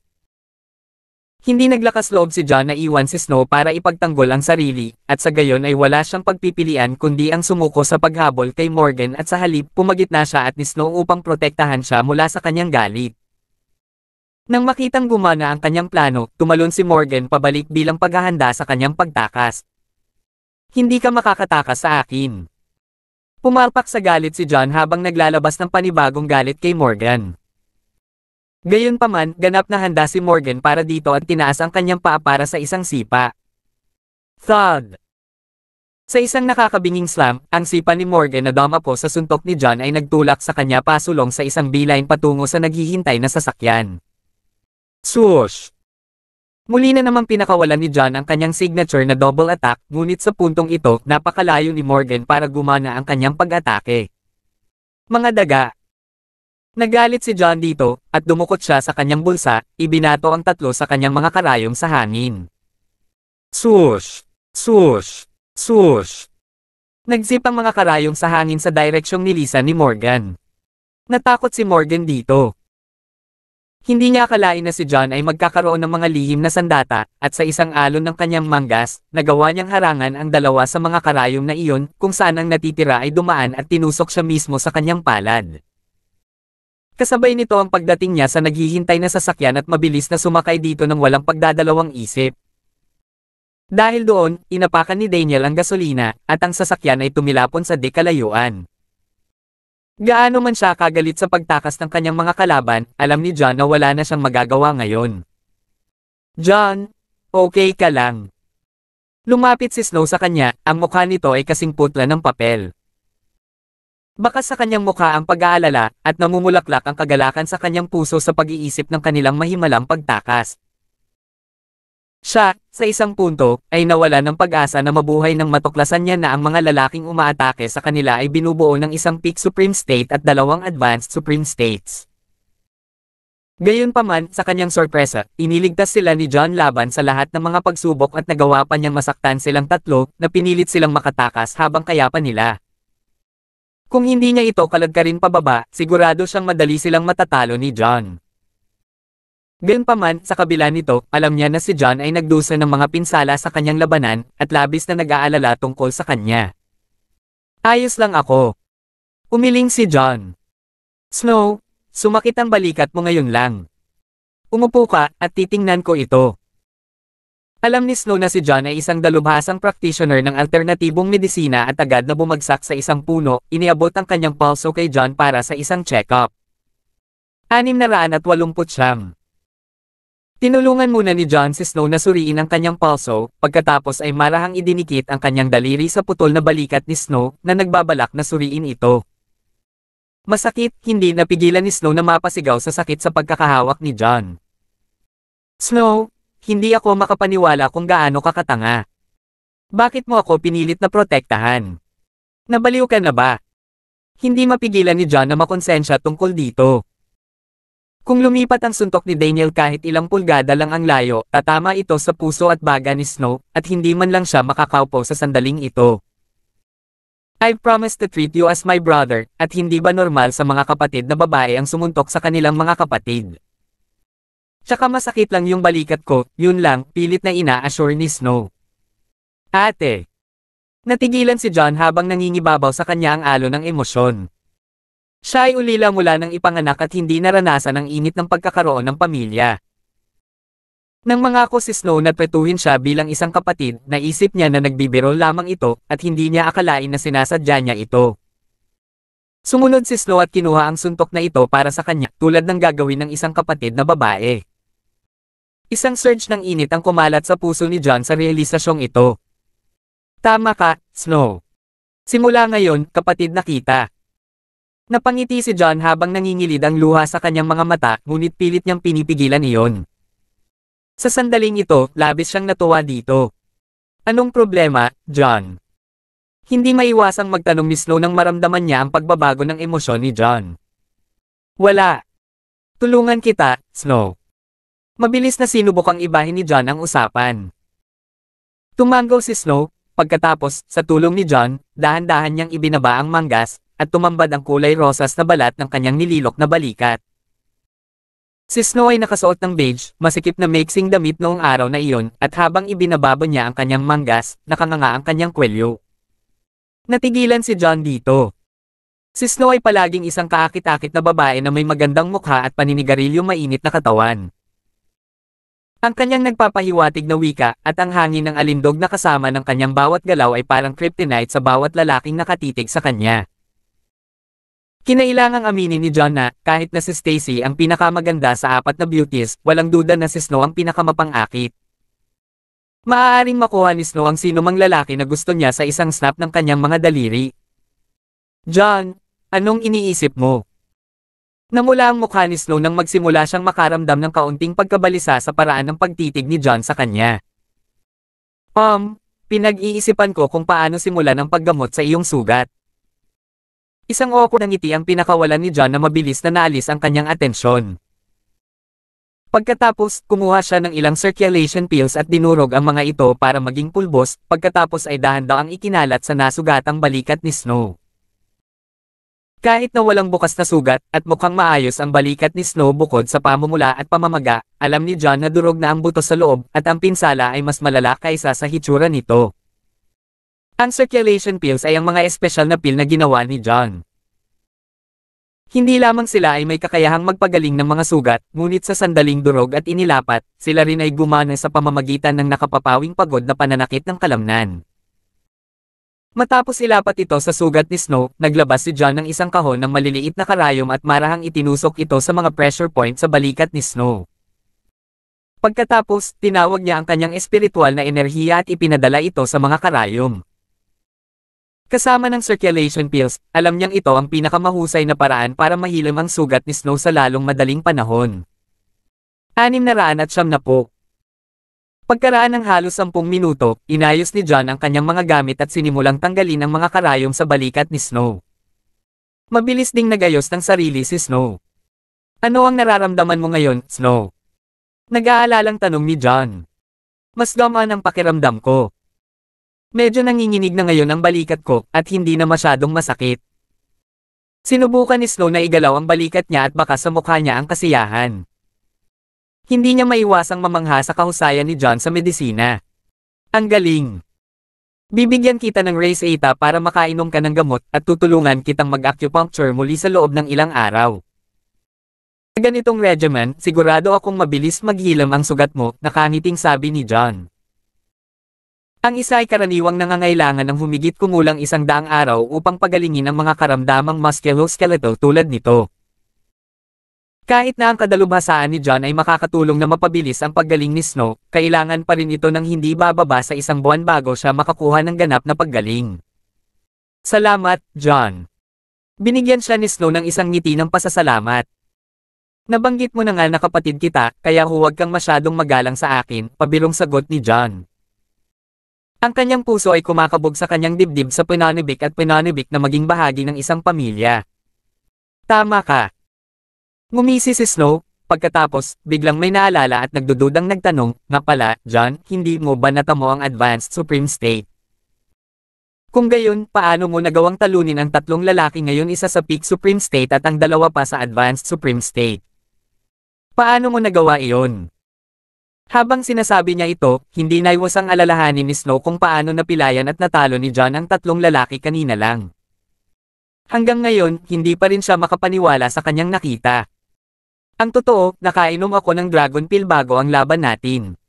Hindi naglakas loob si John na iwan si Snow para ipagtanggol ang sarili, at sa gayon ay wala siyang pagpipilian kundi ang sumuko sa paghabol kay Morgan at sa halip pumagitna siya at ni Snow upang protektahan siya mula sa kanyang galit. Nang makitang gumana ang kanyang plano, tumalon si Morgan pabalik bilang paghahanda sa kanyang pagtakas. Hindi ka makakataka sa akin. Pumarpak sa galit si John habang naglalabas ng panibagong galit kay Morgan. Gayunpaman, ganap na handa si Morgan para dito at tinaas ang kanyang paa para sa isang sipa. Thud! Sa isang nakakabinging slam, ang sipa ni Morgan na dama po sa suntok ni John ay nagtulak sa kanya pasulong sa isang bilayin patungo sa naghihintay na sasakyan. Swoosh! Muli na namang pinakawalan ni John ang kanyang signature na double attack ngunit sa puntong ito napakalayo ni Morgan para gumana ang kanyang pag-atake. Mga daga Nagalit si John dito at dumukot siya sa kanyang bulsa, ibinato ang tatlo sa kanyang mga karayom sa hangin. Swoosh! Swoosh! Swoosh! Nagsip ang mga karayong sa hangin sa direksyong nilisan ni Morgan. Natakot si Morgan dito. Hindi niya akalain na si John ay magkakaroon ng mga lihim na sandata, at sa isang alon ng kanyang manggas, nagawa niyang harangan ang dalawa sa mga karayom na iyon, kung saan ang natitira ay dumaan at tinusok siya mismo sa kanyang palad. Kasabay nito ang pagdating niya sa naghihintay na sasakyan at mabilis na sumakay dito ng walang pagdadalawang isip. Dahil doon, inapakan ni Daniel ang gasolina, at ang sasakyan ay tumilapon sa dekalayuan. Gaano man siya kagalit sa pagtakas ng kanyang mga kalaban, alam ni John na wala na siyang magagawa ngayon. John, okay ka lang. Lumapit si Snow sa kanya, ang mukha nito ay kasing putla ng papel. Baka sa kanyang mukha ang pag-aalala, at namumulaklak ang kagalakan sa kanyang puso sa pag-iisip ng kanilang mahimalang pagtakas. Siya, sa isang punto, ay nawala ng pag-asa na mabuhay ng matuklasan niya na ang mga lalaking umaatake sa kanila ay binubuo ng isang peak supreme state at dalawang advanced supreme states. Gayunpaman, sa kanyang sorpresa, iniligtas sila ni John laban sa lahat ng mga pagsubok at nagawa pa niyang masaktan silang tatlo na pinilit silang makatakas habang kaya pa nila. Kung hindi niya ito kalagkarin pababa, sigurado siyang madali silang matatalo ni John. Gayunpaman, sa kabila nito, alam niya na si John ay nagdusa ng mga pinsala sa kanyang labanan, at labis na nag-aalala tungkol sa kanya. Ayos lang ako. Umiling si John. Snow, sumakit ang balikat mo ngayon lang. Umupo ka, at titingnan ko ito. Alam ni Snow na si John ay isang dalubhasang practitioner ng alternatibong medisina at agad na bumagsak sa isang puno, iniabot ang kanyang pulso kay John para sa isang check-up. 689 Tinulungan muna ni John si Snow na suriin ang kanyang pulso, pagkatapos ay marahang idinikit ang kanyang daliri sa putol na balikat ni Snow na nagbabalak na suriin ito. Masakit, hindi napigilan ni Snow na mapasigaw sa sakit sa pagkakahawak ni John. Snow, hindi ako makapaniwala kung gaano ka katanga. Bakit mo ako pinilit na protektahan? Nabaliw ka na ba? Hindi mapigilan ni John na makonsensya tungkol dito. Kung lumipat ang suntok ni Daniel kahit ilang pulgada lang ang layo, tatama ito sa puso at baga ni Snow, at hindi man lang siya makakaupo sa sandaling ito. I promised to treat you as my brother, at hindi ba normal sa mga kapatid na babae ang sumuntok sa kanilang mga kapatid? Tsaka masakit lang yung balikat ko, yun lang, pilit na ina-assure ni Snow. Ate! Natigilan si John habang nangingibabaw sa kanya ang alo ng emosyon. Siya ay ulila mula ng ipanganak at hindi naranasan ang init ng pagkakaroon ng pamilya. Nang mangako si Snow na petuhin siya bilang isang kapatid, naisip niya na nagbibiro lamang ito at hindi niya akalain na sinasadya niya ito. Sumunod si Snow at kinuha ang suntok na ito para sa kanya tulad ng gagawin ng isang kapatid na babae. Isang surge ng init ang kumalat sa puso ni John sa realisasyong ito. Tama ka, Snow. Simula ngayon, kapatid na kita. Napangiti si John habang nangingilid ang luha sa kanyang mga mata, ngunit pilit niyang pinipigilan iyon. Sa sandaling ito, labis siyang natuwa dito. Anong problema, John? Hindi maiwasang magtanong ni Snow nang maramdaman niya ang pagbabago ng emosyon ni John. Wala. Tulungan kita, Snow. Mabilis na sinubok ang ibahin ni John ang usapan. Tumanggaw si Snow, pagkatapos, sa tulong ni John, dahan-dahan niyang ibinaba ang manggas, at tumambad ang kulay rosas na balat ng kanyang nililok na balikat. Si Snow ay nakasuot ng beige, masikip na mixing damit noong araw na iyon, at habang ibinababa niya ang kanyang manggas, nakanganga ang kanyang kwelyo. Natigilan si John dito. Si Snow ay palaging isang kaakit-akit na babae na may magandang mukha at paninigarilyo mainit na katawan. Ang kanyang nagpapahiwatig na wika at ang hangin ng alindog na kasama ng kanyang bawat galaw ay parang kryptonite sa bawat lalaking nakatitig sa kanya. Kinailangang aminin ni John na, kahit na si Stacy ang pinakamaganda sa apat na beauties, walang duda na si Snow ang pinakamapangakit. Maaaring makuha ni Snow ang sinumang lalaki na gusto niya sa isang snap ng kanyang mga daliri. John, anong iniisip mo? Namula ang mukha ni Snow nang magsimula siyang makaramdam ng kaunting pagkabalisa sa paraan ng pagtitig ni John sa kanya. Um, pinag-iisipan ko kung paano simulan ang paggamot sa iyong sugat. Isang oko ng ngiti ang pinakawalan ni John na mabilis na naalis ang kanyang atensyon. Pagkatapos, kumuha siya ng ilang circulation pills at dinurog ang mga ito para maging pulbos, pagkatapos ay dahan-daw ang ikinalat sa nasugatang balikat ni Snow. Kahit na walang bukas na sugat, at mukhang maayos ang balikat ni Snow bukod sa pamumula at pamamaga, alam ni John na durog na ang buto sa loob, at ang pinsala ay mas malala kaysa sa hitsura nito. Ang circulation pills ay ang mga espesyal na pill na ginawa ni John. Hindi lamang sila ay may kakayahang magpagaling ng mga sugat, ngunit sa sandaling durog at inilapat, sila rin ay gumana sa pamamagitan ng nakapapawing pagod na pananakit ng kalamnan. Matapos ilapat ito sa sugat ni Snow, naglabas si John ng isang kahon ng maliliit na karayom at marahang itinusok ito sa mga pressure point sa balikat ni Snow. Pagkatapos, tinawag niya ang kanyang espiritual na enerhiya at ipinadala ito sa mga karayom. Kasama ng circulation pills, alam niyang ito ang pinakamahusay na paraan para mahilim ang sugat ni Snow sa lalong madaling panahon. Anim na raan at siyam na po. Pagkaraan ng halos sampung minuto, inayos ni John ang kanyang mga gamit at sinimulang tanggalin ang mga karayom sa balikat ni Snow. Mabilis ding nagayos ng sarili si Snow. Ano ang nararamdaman mo ngayon, Snow? Nag-aalalang tanong ni John. Mas gamaan ang pakiramdam ko, Medyo nanginginig na ngayon ang balikat ko at hindi na masyadong masakit. Sinubukan ni Snow na igalaw ang balikat niya at baka sa mukha niya ang kasiyahan. Hindi niya maiwasang mamangha sa kahusayan ni John sa medisina. Ang galing! Bibigyan kita ng race eta para makainom ka ng gamot at tutulungan kitang mag-acupuncture muli sa loob ng ilang araw. Sa ganitong regimen, sigurado akong mabilis maghilam ang sugat mo, nakangiting sabi ni John. Ang isa ay karaniwang nangangailangan ng humigit kumulang isang daang araw upang pagalingin ang mga karamdamang musculoskeletal tulad nito. Kahit na ang kadalubhasaan ni John ay makakatulong na mapabilis ang paggaling ni Snow, kailangan pa rin ito ng hindi bababa sa isang buwan bago siya makakuha ng ganap na paggaling. Salamat, John. Binigyan siya ni Snow ng isang ngiti ng pasasalamat. Nabanggit mo na nga na kapatid kita, kaya huwag kang masyadong magalang sa akin, pabilong sagot ni John. Ang kanyang puso ay kumakabog sa kanyang dibdib sa pananibik at pananibik na maging bahagi ng isang pamilya. Tama ka. Ngumisi si Snow, pagkatapos, biglang may naalala at nagdududang nagtanong, nga pala, John, hindi mo ba natamo ang Advanced Supreme State? Kung gayon, paano mo nagawang talunin ang tatlong lalaki ngayon isa sa Peak Supreme State at ang dalawa pa sa Advanced Supreme State? Paano mo nagawa iyon? Habang sinasabi niya ito, hindi naiwasang alalahanin ni Snow kung paano napilayan at natalo ni John ang tatlong lalaki kanina lang. Hanggang ngayon, hindi pa rin siya makapaniwala sa kanyang nakita. Ang totoo, nakainom ako ng dragon pill bago ang laban natin.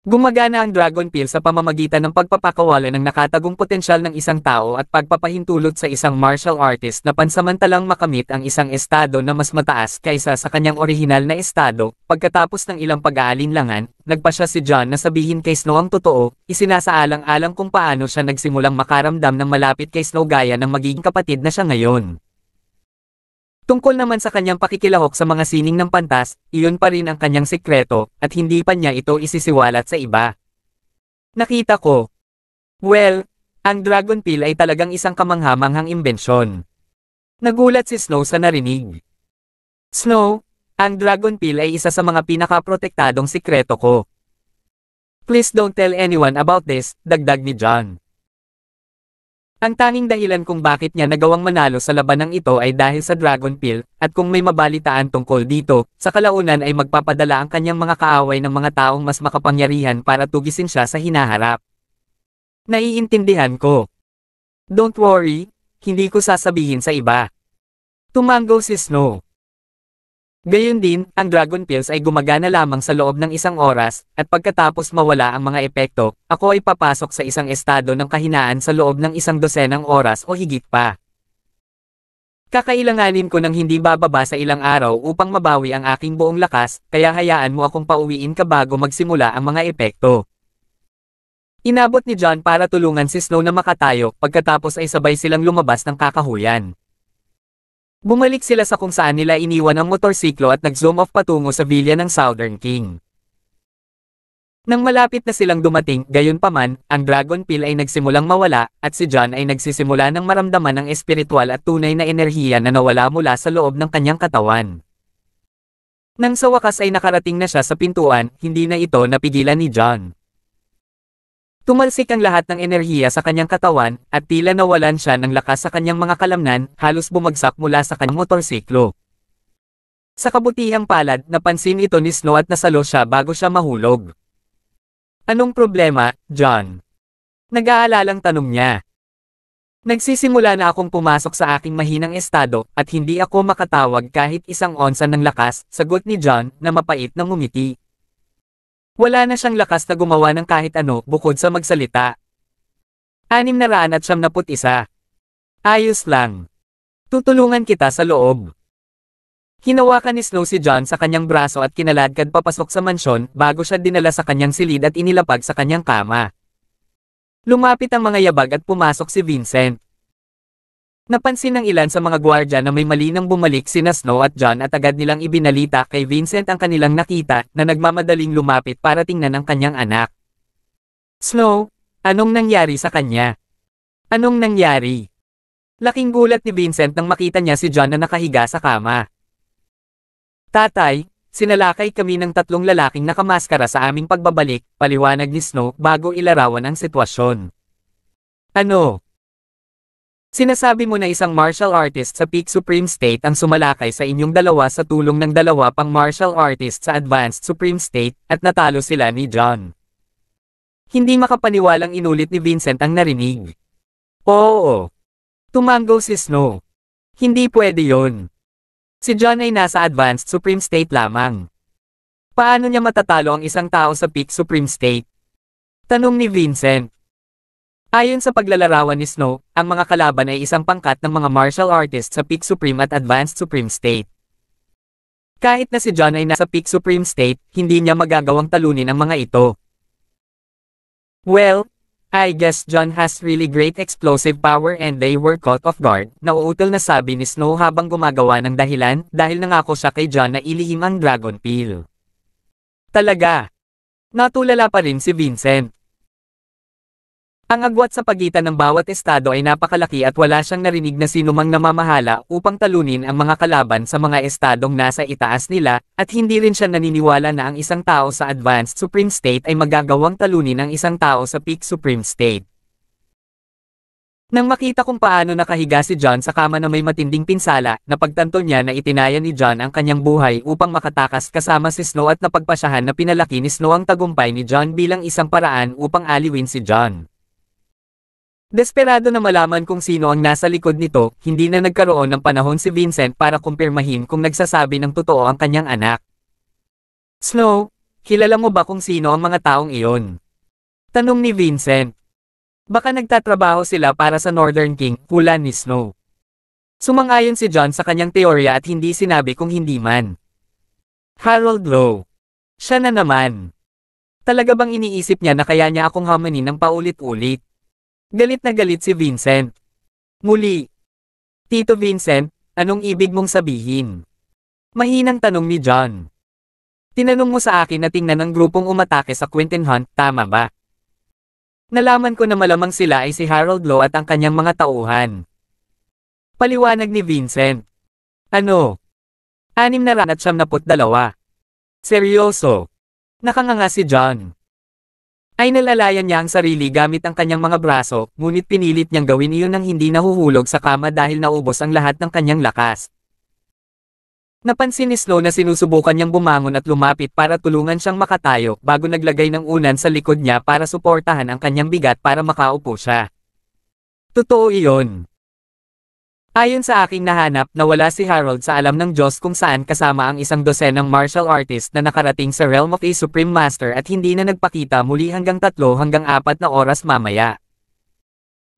Gumagana ang Dragon Pill sa pamamagitan ng pagpapakawala ng nakatagong potensyal ng isang tao at pagpapahintulot sa isang martial artist na pansamantalang makamit ang isang estado na mas mataas kaysa sa kanyang orihinal na estado. Pagkatapos ng ilang pag-aalinlangan, nagpa siya si John na sabihin kay Snow ang totoo, isinasaalang-alang kung paano siya nagsimulang makaramdam ng malapit kay Snow gaya ng magiging kapatid na siya ngayon. Tungkol naman sa kanyang pakikilahok sa mga sining ng pantas, iyon pa rin ang kanyang sekreto, at hindi pa niya ito isisiwalat sa iba. Nakita ko. Well, ang dragon pill ay talagang isang kamanghamanghang imbensyon. Nagulat si Snow sa narinig. Snow, ang dragon pill ay isa sa mga pinakaprotektadong sikreto ko. Please don't tell anyone about this, dagdag ni John. Ang tanging dahilan kung bakit niya nagawang manalo sa labanang ito ay dahil sa Dragon Pill, at kung may mabalitaan tungkol dito, sa kalaunan ay magpapadala ang kanyang mga kaaway ng mga taong mas makapangyarihan para tugisin siya sa hinaharap. Naiintindihan ko. Don't worry, hindi ko sasabihin sa iba. Tumango si Snow. Gayun din, ang Dragon Pills ay gumagana lamang sa loob ng isang oras, at pagkatapos mawala ang mga epekto, ako ay papasok sa isang estado ng kahinaan sa loob ng isang dosenang oras o higit pa. Kakailanganin ko ng hindi bababa sa ilang araw upang mabawi ang aking buong lakas, kaya hayaan mo akong pauwiin ka bago magsimula ang mga epekto. Inabot ni John para tulungan si Snow na makatayo, pagkatapos ay sabay silang lumabas ng kakahuyan. Bumalik sila sa kung saan nila iniwan ang motorsiklo at nag-zoom off patungo sa villa ng Southern King. Nang malapit na silang dumating, gayon paman, ang Dragon Pill ay nagsimulang mawala, at si John ay nagsisimula ng maramdaman ng espiritual at tunay na enerhiya na nawala mula sa loob ng kanyang katawan. Nang sa wakas ay nakarating na siya sa pintuan, hindi na ito napigilan ni John. Tumalsik ang lahat ng enerhiya sa kanyang katawan, at tila nawalan siya ng lakas sa kanyang mga kalamnan, halos bumagsak mula sa kanyang motorsiklo. Sa kabutihang palad, napansin ito ni Snow at nasalo siya bago siya mahulog. Anong problema, John? Nag-aalalang tanong niya. Nagsisimula na akong pumasok sa aking mahinang estado, at hindi ako makatawag kahit isang onsa ng lakas, sagot ni John, na mapait na ngumiti. Wala na siyang lakas na gumawa ng kahit ano bukod sa magsalita. na raan at 671. Ayos lang. Tutulungan kita sa loob. Hinawakan ni Snow si John sa kanyang braso at kinaladkad papasok sa mansyon bago siya dinala sa kanyang silid at inilapag sa kanyang kama. Lumapit ang mga yabag at pumasok si Vincent. Napansin ng ilan sa mga gwardya na may mali nang bumalik sina Snow at John at agad nilang ibinalita kay Vincent ang kanilang nakita na nagmamadaling lumapit para tingnan ang kanyang anak. Snow, anong nangyari sa kanya? Anong nangyari? Laking gulat ni Vincent nang makita niya si John na nakahiga sa kama. Tatay, sinalakay kami ng tatlong lalaking nakamaskara sa aming pagbabalik, paliwanag ni Snow bago ilarawan ang sitwasyon. Ano, Sinasabi mo na isang martial artist sa Peak Supreme State ang sumalakay sa inyong dalawa sa tulong ng dalawa pang martial artist sa Advanced Supreme State, at natalo sila ni John. Hindi makapaniwalang inulit ni Vincent ang narinig. Oo. Tumango si Snow. Hindi pwede yon. Si John ay nasa Advanced Supreme State lamang. Paano niya matatalo ang isang tao sa Peak Supreme State? Tanong ni Vincent. Ayon sa paglalarawan ni Snow, ang mga kalaban ay isang pangkat ng mga martial artist sa Peak Supreme at Advanced Supreme State. Kahit na si John ay nasa Peak Supreme State, hindi niya magagawang talunin ang mga ito. Well, I guess John has really great explosive power and they were caught off guard, nauutal na sabi ni Snow habang gumagawa ng dahilan dahil nangako siya kay John na ilihim ang Dragon Peel. Talaga. Natulala pa rin si Vincent. Ang agwat sa pagitan ng bawat estado ay napakalaki at wala siyang narinig na sinumang namamahala upang talunin ang mga kalaban sa mga estadong nasa itaas nila, at hindi rin siya naniniwala na ang isang tao sa Advanced Supreme State ay magagawang talunin ang isang tao sa Peak Supreme State. Nang makita kung paano nakahiga si John sa kama na may matinding pinsala, napagtanto niya na itinaya ni John ang kanyang buhay upang makatakas kasama si Snow at napagpasyahan na pinalaki ni Snow ang tagumpay ni John bilang isang paraan upang aliwin si John. Desperado na malaman kung sino ang nasa likod nito, hindi na nagkaroon ng panahon si Vincent para kumpirmahin kung nagsasabi ng totoo ang kanyang anak. Snow, kilala mo ba kung sino ang mga taong iyon? Tanong ni Vincent. Baka nagtatrabaho sila para sa Northern King, hula ni Snow. Sumang-ayon si John sa kanyang teorya at hindi sinabi kung hindi man. Harold Lowe. Siya na naman. Talaga bang iniisip niya na kaya niya akong hamanin ng paulit-ulit? Galit na galit si Vincent. Muli. Tito Vincent, anong ibig mong sabihin? Mahinang tanong ni John. Tinanong mo sa akin na tingnan ang grupong umatake sa Quentin Hunt, tama ba? Nalaman ko na malamang sila ay si Harold Law at ang kanyang mga tauhan. Paliwanag ni Vincent. Ano? Anim na ran at siyam napot dalawa. Seryoso. Nakanganga si John ay nalalayan niya ang sarili gamit ang kanyang mga braso, ngunit pinilit niyang gawin iyon nang hindi nahuhulog sa kama dahil naubos ang lahat ng kanyang lakas. Napansin ni Slow na sinusubukan niyang bumangon at lumapit para tulungan siyang makatayo bago naglagay ng unan sa likod niya para suportahan ang kanyang bigat para makaupo siya. Totoo iyon. Ayon sa aking nahanap, nawala si Harold sa alam ng Diyos kung saan kasama ang isang dosenang martial artist na nakarating sa realm of a Supreme Master at hindi na nagpakita muli hanggang tatlo hanggang apat na oras mamaya.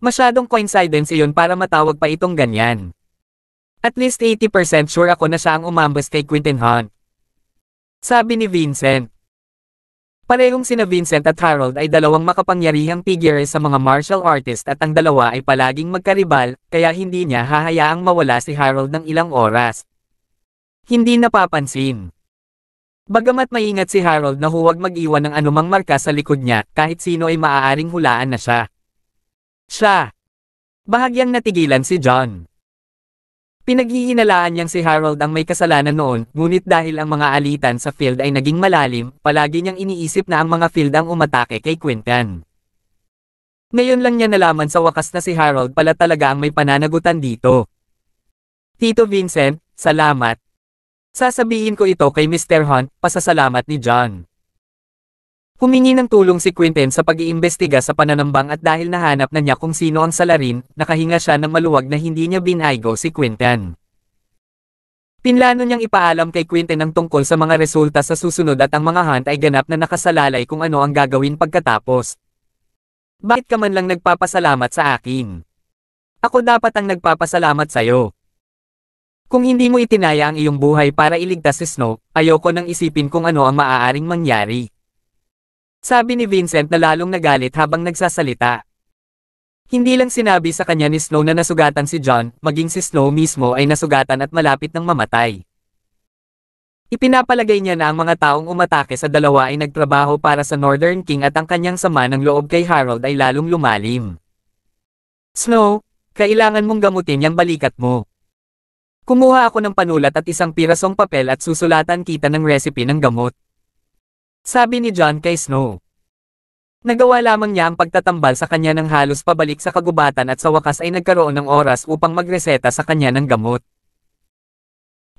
Masyadong coincidence iyon para matawag pa itong ganyan. At least 80% sure ako na siya ang umambas kay Quentin Hunt. Sabi ni Vincent. Parehong sina Vincent at Harold ay dalawang makapangyarihang figure sa mga martial artist at ang dalawa ay palaging magkaribal, kaya hindi niya hahayaang mawala si Harold ng ilang oras. Hindi napapansin. Bagamat maingat si Harold na huwag mag-iwan ng anumang marka sa likod niya, kahit sino ay maaaring hulaan na siya. Siya. Bahagyang natigilan si John. Pinaghihinalaan niyang si Harold ang may kasalanan noon, ngunit dahil ang mga alitan sa field ay naging malalim, palagi niyang iniisip na ang mga field ang umatake kay Quintan. Ngayon lang niya nalaman sa wakas na si Harold pala talaga ang may pananagutan dito. Tito Vincent, salamat. Sasabihin ko ito kay Mr. Hunt, pasasalamat ni John. Humingi ng tulong si Quinten sa pag-iimbestiga sa pananambang at dahil nahanap na niya kung sino ang salarin, nakahinga siya ng maluwag na hindi niya binaygo si Quinten. Pinlano niyang ipaalam kay Quinten ang tungkol sa mga resulta sa susunod at ang mga hunt ay ganap na nakasalalay kung ano ang gagawin pagkatapos. Bakit ka man lang nagpapasalamat sa akin? Ako dapat ang nagpapasalamat sa'yo. Kung hindi mo itinaya ang iyong buhay para iligtas si Snow, ayoko nang isipin kung ano ang maaaring mangyari. Sabi ni Vincent na lalong nagalit habang nagsasalita. Hindi lang sinabi sa kanya ni Snow na nasugatan si John, maging si Snow mismo ay nasugatan at malapit ng mamatay. Ipinapalagay niya na ang mga taong umatake sa dalawa ay nagtrabaho para sa Northern King at ang kanyang sama ng loob kay Harold ay lalong lumalim. Snow, kailangan mong gamutin yung balikat mo. Kumuha ako ng panulat at isang pirasong papel at susulatan kita ng recipe ng gamot. Sabi ni John kay Snow. Nagawa lamang niya ang pagtatambal sa kanya ng halos pabalik sa kagubatan at sa wakas ay nagkaroon ng oras upang magreseta sa kanya ng gamot.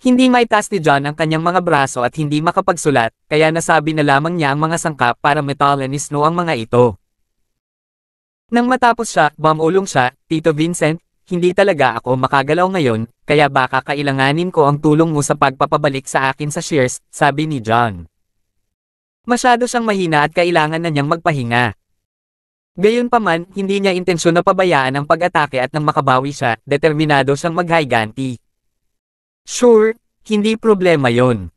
Hindi maitas ni John ang kanyang mga braso at hindi makapagsulat, kaya nasabi na lamang niya ang mga sangkap para metalan ni Snow ang mga ito. Nang matapos siya, bumulong siya, Tito Vincent, hindi talaga ako makagalaw ngayon, kaya baka kailanganin ko ang tulong mo sa pagpapabalik sa akin sa shares, sabi ni John. Masyado siyang mahina at kailangan na niyang magpahinga. Gayunpaman, hindi niya intensyon na pabayaan ang pag-atake at nang makabawi siya, determinado siyang maghayganti. Sure, hindi problema yon.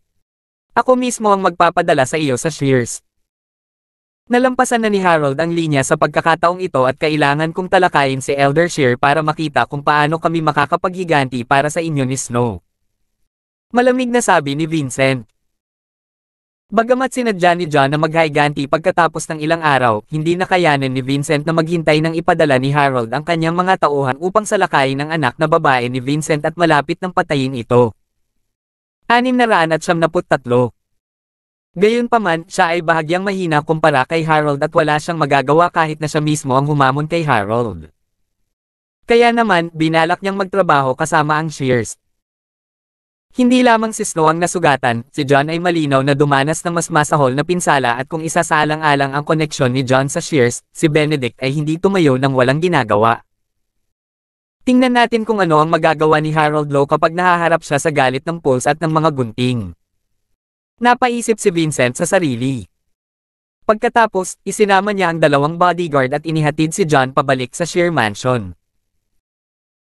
Ako mismo ang magpapadala sa iyo sa shears. Nalampasan na ni Harold ang linya sa pagkakataong ito at kailangan kong talakayin si Elder Shear para makita kung paano kami makakapaghiganti para sa inyo ni Snow. Malamig na sabi ni Vincent. Bagamat sinadya ni John na maghiganti pagkatapos ng ilang araw, hindi nakayanan ni Vincent na maghintay ng ipadala ni Harold ang kanyang mga tauhan upang salakayin ang anak na babae ni Vincent at malapit ng patayin ito. 673 Gayunpaman, siya ay bahagyang mahina kumpara kay Harold at wala siyang magagawa kahit na siya mismo ang humamon kay Harold. Kaya naman, binalak niyang magtrabaho kasama ang Shears, hindi lamang si Snow ang nasugatan, si John ay malinaw na dumanas ng mas masahol na pinsala at kung isasalang-alang ang koneksyon ni John sa Shears, si Benedict ay hindi tumayo ng walang ginagawa. Tingnan natin kung ano ang magagawa ni Harold Lowe kapag nahaharap siya sa galit ng Pulse at ng mga gunting. Napaisip si Vincent sa sarili. Pagkatapos, isinama niya ang dalawang bodyguard at inihatid si John pabalik sa Shear Mansion.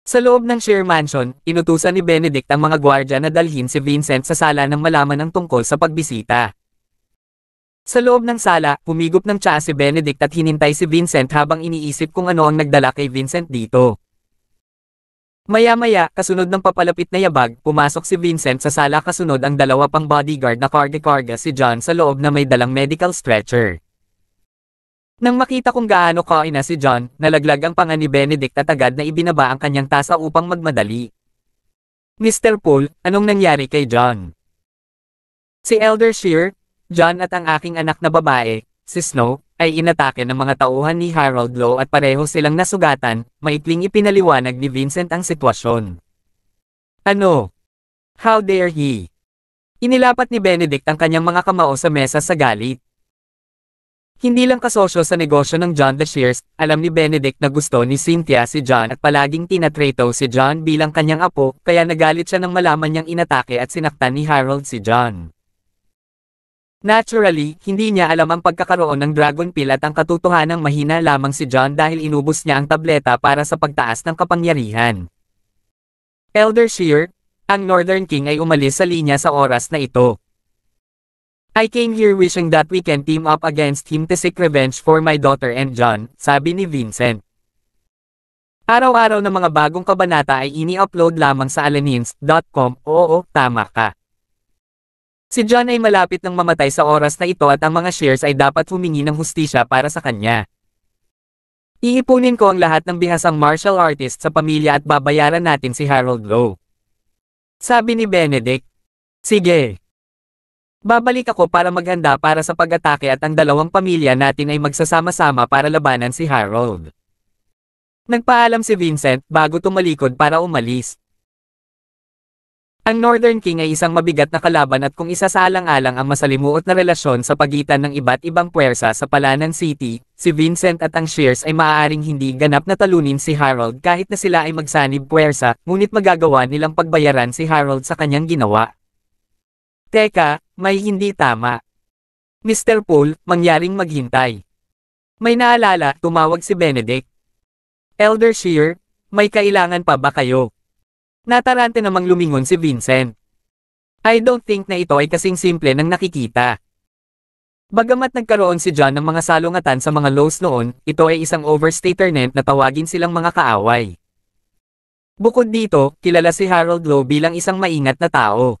Sa loob ng Sheer Mansion, inutusan ni Benedict ang mga gwardya na dalhin si Vincent sa sala nang malaman ang tungkol sa pagbisita. Sa loob ng sala, humigop ng tsa si Benedict at hinintay si Vincent habang iniisip kung ano ang nagdala kay Vincent dito. Maya-maya, kasunod ng papalapit na yabag, pumasok si Vincent sa sala kasunod ang dalawa pang bodyguard na karga-karga si John sa loob na may dalang medical stretcher. Nang makita kong gaano na si John, nalaglag ang panga ni Benedict at agad na ibinaba ang kanyang tasa upang magmadali. Mr. Poole, anong nangyari kay John? Si Elder Shear, John at ang aking anak na babae, si Snow, ay inatake ng mga tauhan ni Harold Law at pareho silang nasugatan, maikling ipinaliwanag ni Vincent ang sitwasyon. Ano? How dare he? Inilapat ni Benedict ang kanyang mga kamao sa mesa sa galit. Hindi lang kasosyo sa negosyo ng John DeShears, alam ni Benedict na gusto ni Cynthia si John at palaging tinatrato si John bilang kanyang apo, kaya nagalit siya nang malaman niyang inatake at sinaktan ni Harold si John. Naturally, hindi niya alam ang pagkakaroon ng Dragon Pill at ang katotohanang mahina lamang si John dahil inubos niya ang tableta para sa pagtaas ng kapangyarihan. Elder Shear, ang Northern King ay umalis sa linya sa oras na ito. I came here wishing that we can team up against him to seek revenge for my daughter and John, sabi ni Vincent. Araw-araw na mga bagong kabanata ay ini-upload lamang sa alanins.com, oo, tama ka. Si John ay malapit ng mamatay sa oras na ito at ang mga shares ay dapat humingi ng hustisya para sa kanya. Iipunin ko ang lahat ng bihasang martial artist sa pamilya at babayaran natin si Harold Lowe. Sabi ni Benedict. Sige. Babalik ako para maghanda para sa pag-atake at ang dalawang pamilya natin ay magsasama-sama para labanan si Harold. Nagpaalam si Vincent bago tumalikod para umalis. Ang Northern King ay isang mabigat na kalaban at kung isasalang-alang ang masalimuot na relasyon sa pagitan ng iba't ibang puwersa sa Palanan City, si Vincent at ang Shears ay maaaring hindi ganap na talunin si Harold kahit na sila ay magsanib puwersa, ngunit magagawa nilang pagbayaran si Harold sa kanyang ginawa. Teka, may hindi tama. Mr. Paul, mangyaring maghintay. May naalala, tumawag si Benedict. Elder Shear, may kailangan pa ba kayo? Natarante namang lumingon si Vincent. I don't think na ito ay kasing simple ng nakikita. Bagamat nagkaroon si John ng mga salungatan sa mga lows noon, ito ay isang overstatement na tawagin silang mga kaaway. Bukod dito, kilala si Harold Lowe bilang isang maingat na tao.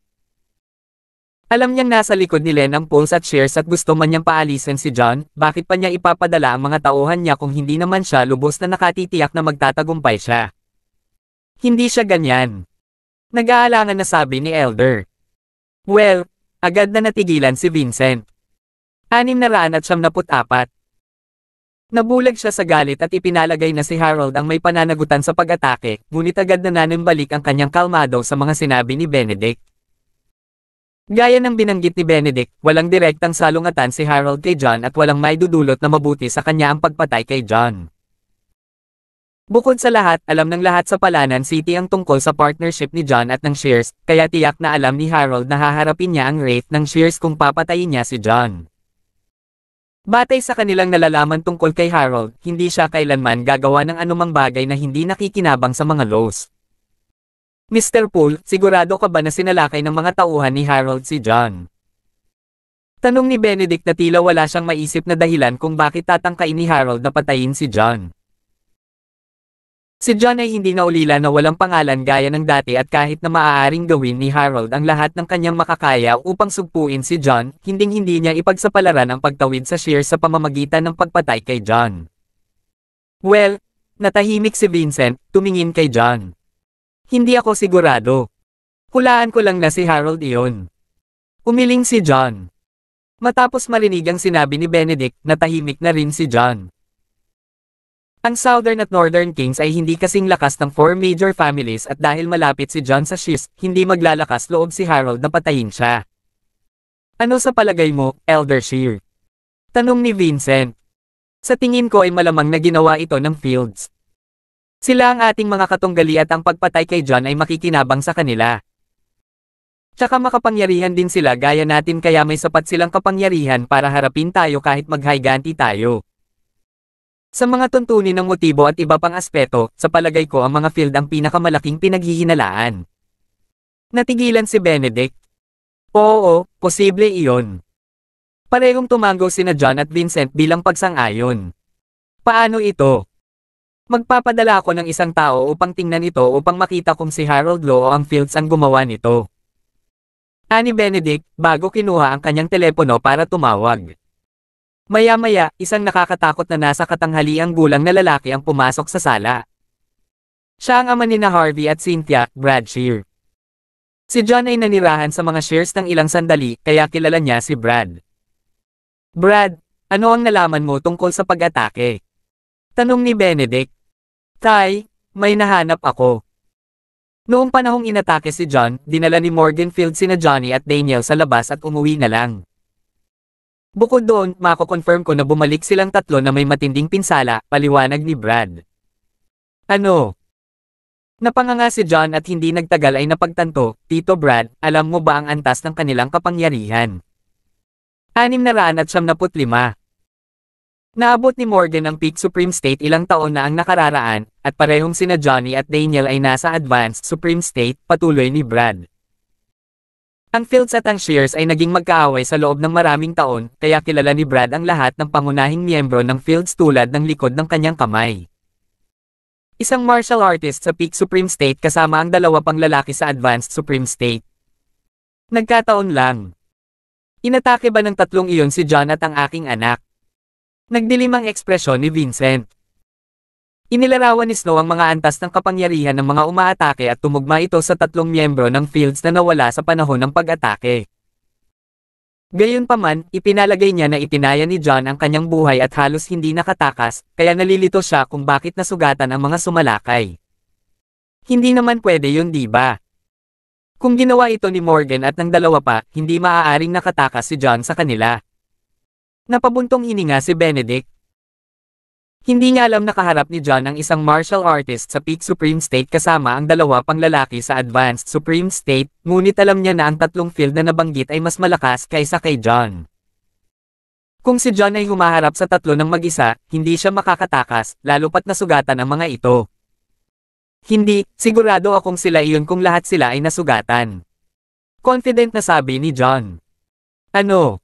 Alam niyang nasa likod ni Len ang polls at shares at gusto man niyang paalisin si John, bakit pa niya ipapadala ang mga tauhan niya kung hindi naman siya lubos na nakatitiyak na magtatagumpay siya. Hindi siya ganyan. Nag-aalangan na sabi ni Elder. Well, agad na natigilan si Vincent. na at 674 Nabulag siya sa galit at ipinalagay na si Harold ang may pananagutan sa pag-atake, ngunit agad na nanimbalik ang kanyang kalmado sa mga sinabi ni Benedict. Gaya ng binanggit ni Benedict, walang direktang salungatan si Harold kay John at walang may dudulot na mabuti sa kanya ang pagpatay kay John. Bukod sa lahat, alam ng lahat sa Palanan City ang tungkol sa partnership ni John at ng Shears, kaya tiyak na alam ni Harold na haharapin niya ang wraith ng Shears kung papatayin niya si John. Batay sa kanilang nalalaman tungkol kay Harold, hindi siya kailanman gagawa ng anumang bagay na hindi nakikinabang sa mga Lowe's. Mr. Poole, sigurado ka ba na sinalakay ng mga tauhan ni Harold si John? Tanong ni Benedict na tila wala siyang maisip na dahilan kung bakit tatangkain ni Harold na patayin si John. Si John ay hindi naulila na walang pangalan gaya ng dati at kahit na maaaring gawin ni Harold ang lahat ng kanyang makakaya upang sugpuin si John, hinding-hindi niya ipagsapalaran ang pagtawid sa sheer sa pamamagitan ng pagpatay kay John. Well, natahimik si Vincent, tumingin kay John. Hindi ako sigurado. Hulaan ko lang na si Harold iyon. Umiling si John. Matapos marinig ang sinabi ni Benedict, natahimik na rin si John. Ang Southern at Northern Kings ay hindi kasing lakas ng four major families at dahil malapit si John sa Shist, hindi maglalakas loob si Harold na patayin siya. Ano sa palagay mo, Elder Shear? Tanong ni Vincent. Sa tingin ko ay malamang na ginawa ito ng Fields. Sila ang ating mga katunggali at ang pagpatay kay John ay makikinabang sa kanila. Tsaka makapangyarihan din sila gaya natin kaya may sapat silang kapangyarihan para harapin tayo kahit maghayganti tayo. Sa mga tuntunin ng motibo at iba pang aspeto, sa palagay ko ang mga field ang pinakamalaking pinaghihinalaan. Natigilan si Benedict. Oo, posible iyon. Parehong tumango sina John at Vincent bilang pagsang-ayon. Paano ito? Magpapadala ako ng isang tao upang tingnan ito upang makita kung si Harold Law o ang Fields ang gumawa nito. Ani Benedict, bago kinuha ang kanyang telepono para tumawag. Maya-maya, isang nakakatakot na nasa katanghaliang gulang na lalaki ang pumasok sa sala. Siya ang ama ni na Harvey at Cynthia, Brad Shear. Si John ay nanirahan sa mga shares ng ilang sandali, kaya kilala niya si Brad. Brad, ano ang nalaman mo tungkol sa pag-atake? Tanong ni Benedict. Tay, may nahanap ako. Noong panahong inatake si John, dinala ni Morganfield sina Johnny at Daniel sa labas at umuwi na lang. Bukod doon, mako-confirm ko na bumalik silang tatlo na may matinding pinsala, paliwanag ni Brad. Ano? Napanganga si John at hindi nagtagal ay napagtanto, Tito Brad, alam mo ba ang antas ng kanilang kapangyarihan? 675 Naabot ni Morgan ang peak Supreme State ilang taon na ang nakararaan, at parehong sina Johnny at Daniel ay nasa Advanced Supreme State, patuloy ni Brad. Ang Fields at ang Shears ay naging magkaaway sa loob ng maraming taon, kaya kilala ni Brad ang lahat ng pangunahing miyembro ng Fields tulad ng likod ng kanyang kamay. Isang martial artist sa Peak Supreme State kasama ang dalawa pang lalaki sa Advanced Supreme State. Nagkataon lang. Inatake ba ng tatlong iyon si John at ang aking anak? Nagdilim ang ekspresyon ni Vincent. Inilarawan ni Snow ang mga antas ng kapangyarihan ng mga umaatake at tumugma ito sa tatlong miyembro ng Fields na nawala sa panahon ng pag-atake. Gayunpaman, ipinalagay niya na itinaya ni John ang kanyang buhay at halos hindi nakatakas, kaya nalilito siya kung bakit nasugatan ang mga sumalakay. Hindi naman pwede yun diba? Kung ginawa ito ni Morgan at ng dalawa pa, hindi maaaring nakatakas si John sa kanila. Napabuntong hininga si Benedict. Hindi nga alam na kaharap ni John ang isang martial artist sa Peak Supreme State kasama ang dalawa pang lalaki sa Advanced Supreme State, ngunit alam niya na ang tatlong field na nabanggit ay mas malakas kaysa kay John. Kung si John ay humaharap sa tatlo ng mag-isa, hindi siya makakatakas, lalo pat nasugatan ang mga ito. Hindi, sigurado akong sila iyon kung lahat sila ay nasugatan. Confident na sabi ni John. Ano?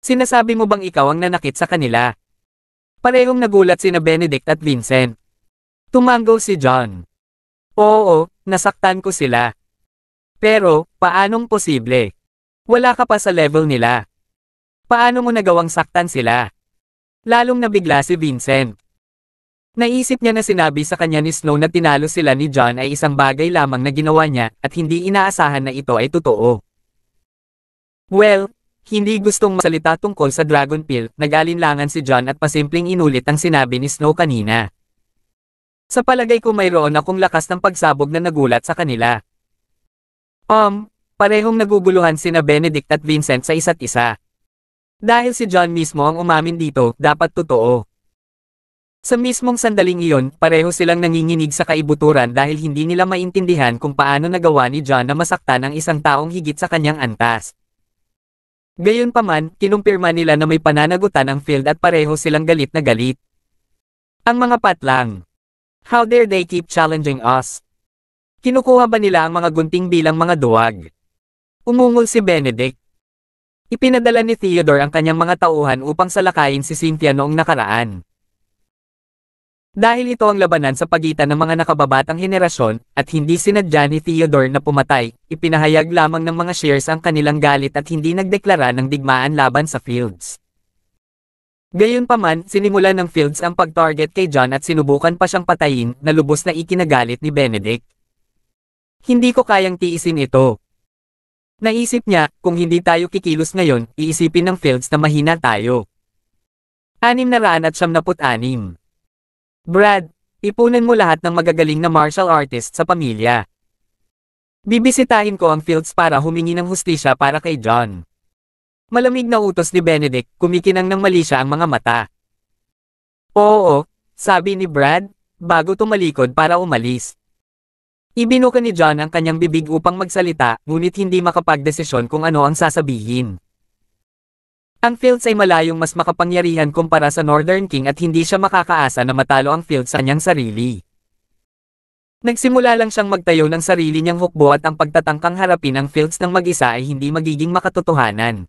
Sinasabi mo bang ikaw ang nanakit sa kanila? Parehong nagulat sina Benedict at Vincent. Tumanggo si John. Oo, nasaktan ko sila. Pero, paanong posible? Wala ka pa sa level nila. Paano mo nagawang saktan sila? Lalong nabigla si Vincent. Naisip niya na sinabi sa kanya ni Snow na tinalo sila ni John ay isang bagay lamang na ginawa niya at hindi inaasahan na ito ay totoo. Well, hindi gustong masalita tungkol sa Dragon Pill, nag-alinlangan si John at pasimpleng inulit ang sinabi ni Snow kanina. Sa palagay ko mayroon akong lakas ng pagsabog na nagulat sa kanila. Um, parehong naguguluhan sina Benedict at Vincent sa isa't isa. Dahil si John mismo ang umamin dito, dapat totoo. Sa mismong sandaling iyon, pareho silang nanginginig sa kaibuturan dahil hindi nila maintindihan kung paano nagawa ni John na masaktan ang isang taong higit sa kanyang antas. Gayunpaman, kinumpirma nila na may pananagutan ang field at pareho silang galit na galit. Ang mga patlang. How dare they keep challenging us? Kinukuha ba nila ang mga gunting bilang mga duwag? Umungol si Benedict. Ipinadala ni Theodore ang kanyang mga tauhan upang salakayin si Cynthia noong nakaraan. Dahil ito ang labanan sa pagitan ng mga nakababatang henerasyon, at hindi sinadya ni Theodore na pumatay, ipinahayag lamang ng mga shares ang kanilang galit at hindi nagdeklara ng digmaan laban sa Fields. Gayunpaman, sinimulan ng Fields ang pag-target kay John at sinubukan pa siyang patayin na lubos na ikinagalit ni Benedict. Hindi ko kayang tiisin ito. Naisip niya, kung hindi tayo kikilos ngayon, iisipin ng Fields na mahina tayo. 676 Brad, ipunan mo lahat ng magagaling na martial artist sa pamilya. Bibisitahin ko ang fields para humingi ng hustisya para kay John. Malamig na utos ni Benedict, kumikinang ng mali ang mga mata. Oo, sabi ni Brad, bago tumalikod para umalis. Ibinuka ni John ang kanyang bibig upang magsalita, ngunit hindi makapagdesisyon kung ano ang sasabihin. Ang Fields ay malayong mas makapangyarihan kumpara sa Northern King at hindi siya makakaasa na matalo ang Fields sa kanyang sarili. Nagsimula lang siyang magtayo ng sarili niyang hukbo at ang pagtatangkang harapin ang Fields ng mag-isa ay hindi magiging makatotohanan.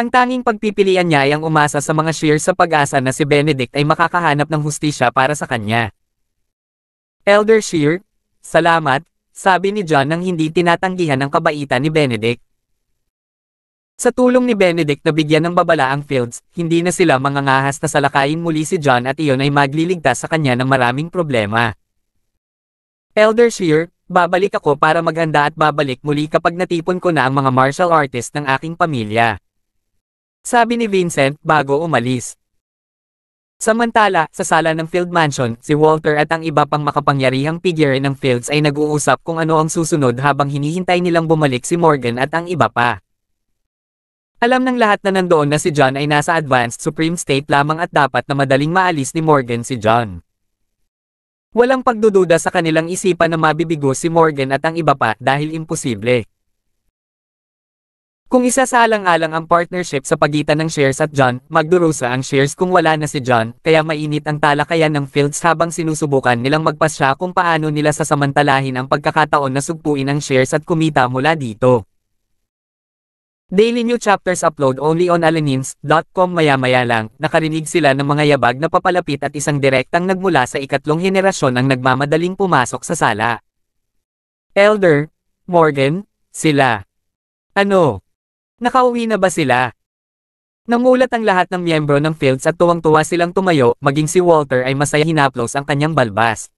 Ang tanging pagpipilian niya ay ang umasa sa mga sheer sa pag-asa na si Benedict ay makakahanap ng hustisya para sa kanya. Elder Shear, salamat, sabi ni John nang hindi tinatanggihan ang kabaitan ni Benedict. Sa tulong ni Benedict na bigyan ng babala ang Fields, hindi na sila mangangahas na salakayin muli si John at iyon ay magliligtas sa kanya ng maraming problema. Elder Shear, babalik ako para maghanda at babalik muli kapag natipon ko na ang mga martial artist ng aking pamilya. Sabi ni Vincent bago umalis. Samantala, sa sala ng Field Mansion, si Walter at ang iba pang makapangyarihang figure ng Fields ay nag-uusap kung ano ang susunod habang hinihintay nilang bumalik si Morgan at ang iba pa. Alam ng lahat na nandoon na si John ay nasa advanced supreme state lamang at dapat na madaling maalis ni Morgan si John. Walang pagdududa sa kanilang isipan na mabibigo si Morgan at ang iba pa dahil imposible. Kung isa sa alang-alang ang partnership sa pagitan ng shares at John, magdurusa ang shares kung wala na si John, kaya mainit ang talakayan ng Fields habang sinusubukan nilang magpasya kung paano nila sasamantalahin ang pagkakataon na sugpuin ang shares at kumita mula dito. Daily New Chapters upload only on alanins.com maya-maya lang, nakarinig sila ng mga yabag na papalapit at isang direktang nagmula sa ikatlong henerasyon ang nagmamadaling pumasok sa sala. Elder, Morgan, sila. Ano? Nakauwi na ba sila? Namulat ang lahat ng miyembro ng Fields at tuwang-tuwa silang tumayo, maging si Walter ay masaya hinaplos ang kanyang balbas.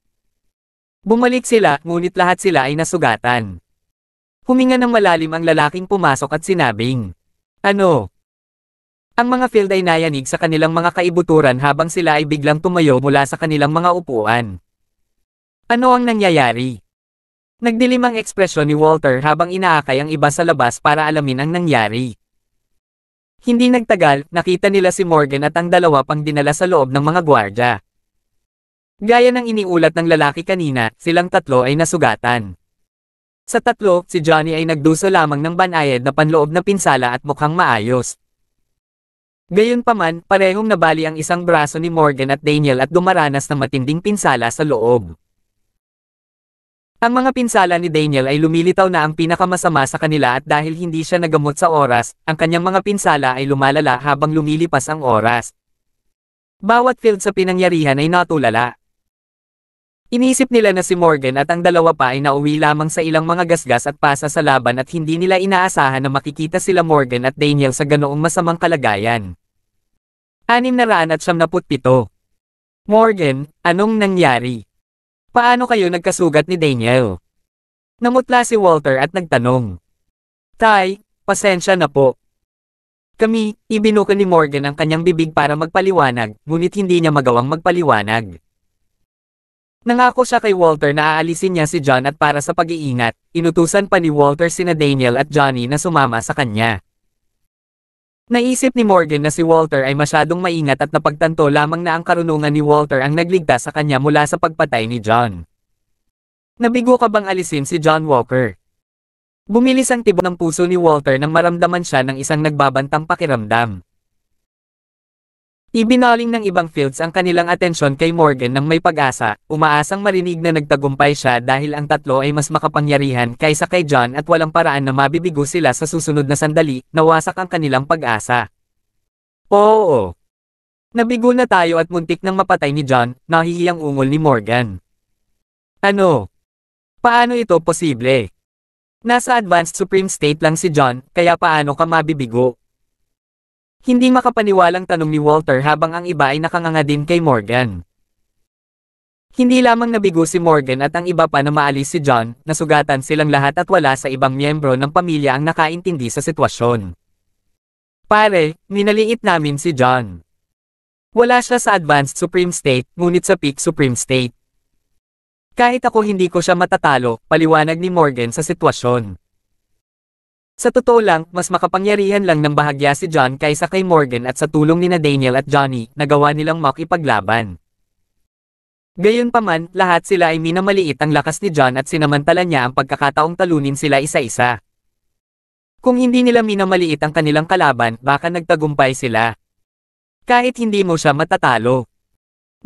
Bumalik sila, ngunit lahat sila ay nasugatan. Huminga ng malalim ang lalaking pumasok at sinabing, Ano? Ang mga field ay nayanig sa kanilang mga kaibuturan habang sila ay biglang tumayo mula sa kanilang mga upuan. Ano ang nangyayari? Nagdilim ang ekspresyon ni Walter habang inaakay ang iba sa labas para alamin ang nangyari. Hindi nagtagal, nakita nila si Morgan at ang dalawa pang dinala sa loob ng mga gwardya. Gaya ng iniulat ng lalaki kanina, silang tatlo ay nasugatan. Sa tatlo, si Johnny ay nagduso lamang ng banayad na panloob na pinsala at mukhang maayos. Gayunpaman, parehong nabali ang isang braso ni Morgan at Daniel at dumaranas ng matinding pinsala sa loob. Ang mga pinsala ni Daniel ay lumilitaw na ang pinakamasama sa kanila at dahil hindi siya nagamot sa oras, ang kanyang mga pinsala ay lumalala habang lumilipas ang oras. Bawat field sa pinangyarihan ay natulala. Inisip nila na si Morgan at ang dalawa pa ay nauwi lamang sa ilang mga gasgas at pasa sa laban at hindi nila inaasahan na makikita sila Morgan at Daniel sa ganoong masamang kalagayan. 677 Morgan, anong nangyari? Paano kayo nagkasugat ni Daniel? Namutla si Walter at nagtanong. Tay, pasensya na po. Kami, ibinukan ni Morgan ang kanyang bibig para magpaliwanag, ngunit hindi niya magawang magpaliwanag. Nangako siya kay Walter na aalisin niya si John at para sa pag-iingat, inutusan pa ni Walter sina Daniel at Johnny na sumama sa kanya. Naisip ni Morgan na si Walter ay masyadong maingat at napagtanto lamang na ang karunungan ni Walter ang nagligtas sa kanya mula sa pagpatay ni John. Nabigo ka bang alisin si John Walker? Bumilis ang tibok ng puso ni Walter nang maramdaman siya ng isang nagbabantang pakiramdam. Ibinaling ng ibang fields ang kanilang atensyon kay Morgan nang may pag-asa, umaasang marinig na nagtagumpay siya dahil ang tatlo ay mas makapangyarihan kaysa kay John at walang paraan na mabibigo sila sa susunod na sandali, nawasak ang kanilang pag-asa. Oo. Nabigo na tayo at muntik nang mapatay ni John, nahihiyang ungol ni Morgan. Ano? Paano ito posible? Nasa advanced supreme state lang si John, kaya paano ka mabibigo? Hindi makapaniwalang tanong ni Walter habang ang iba ay nakanganga din kay Morgan. Hindi lamang nabigo si Morgan at ang iba pa na maalis si John, nasugatan silang lahat at wala sa ibang miyembro ng pamilya ang nakaintindi sa sitwasyon. Pare, ninaliit namin si John. Wala siya sa Advanced Supreme State, ngunit sa Peak Supreme State. Kahit ako hindi ko siya matatalo, paliwanag ni Morgan sa sitwasyon. Sa totoo lang, mas makapangyarihan lang ng bahagya si John kaysa kay Morgan at sa tulong nina Daniel at Johnny, nagawa nilang makipaglaban. Gayunpaman, lahat sila ay minamaliit ang lakas ni John at sinamantala niya ang pagkakataong talunin sila isa-isa. Kung hindi nila minamaliit ang kanilang kalaban, baka nagtagumpay sila. Kahit hindi mo siya matatalo.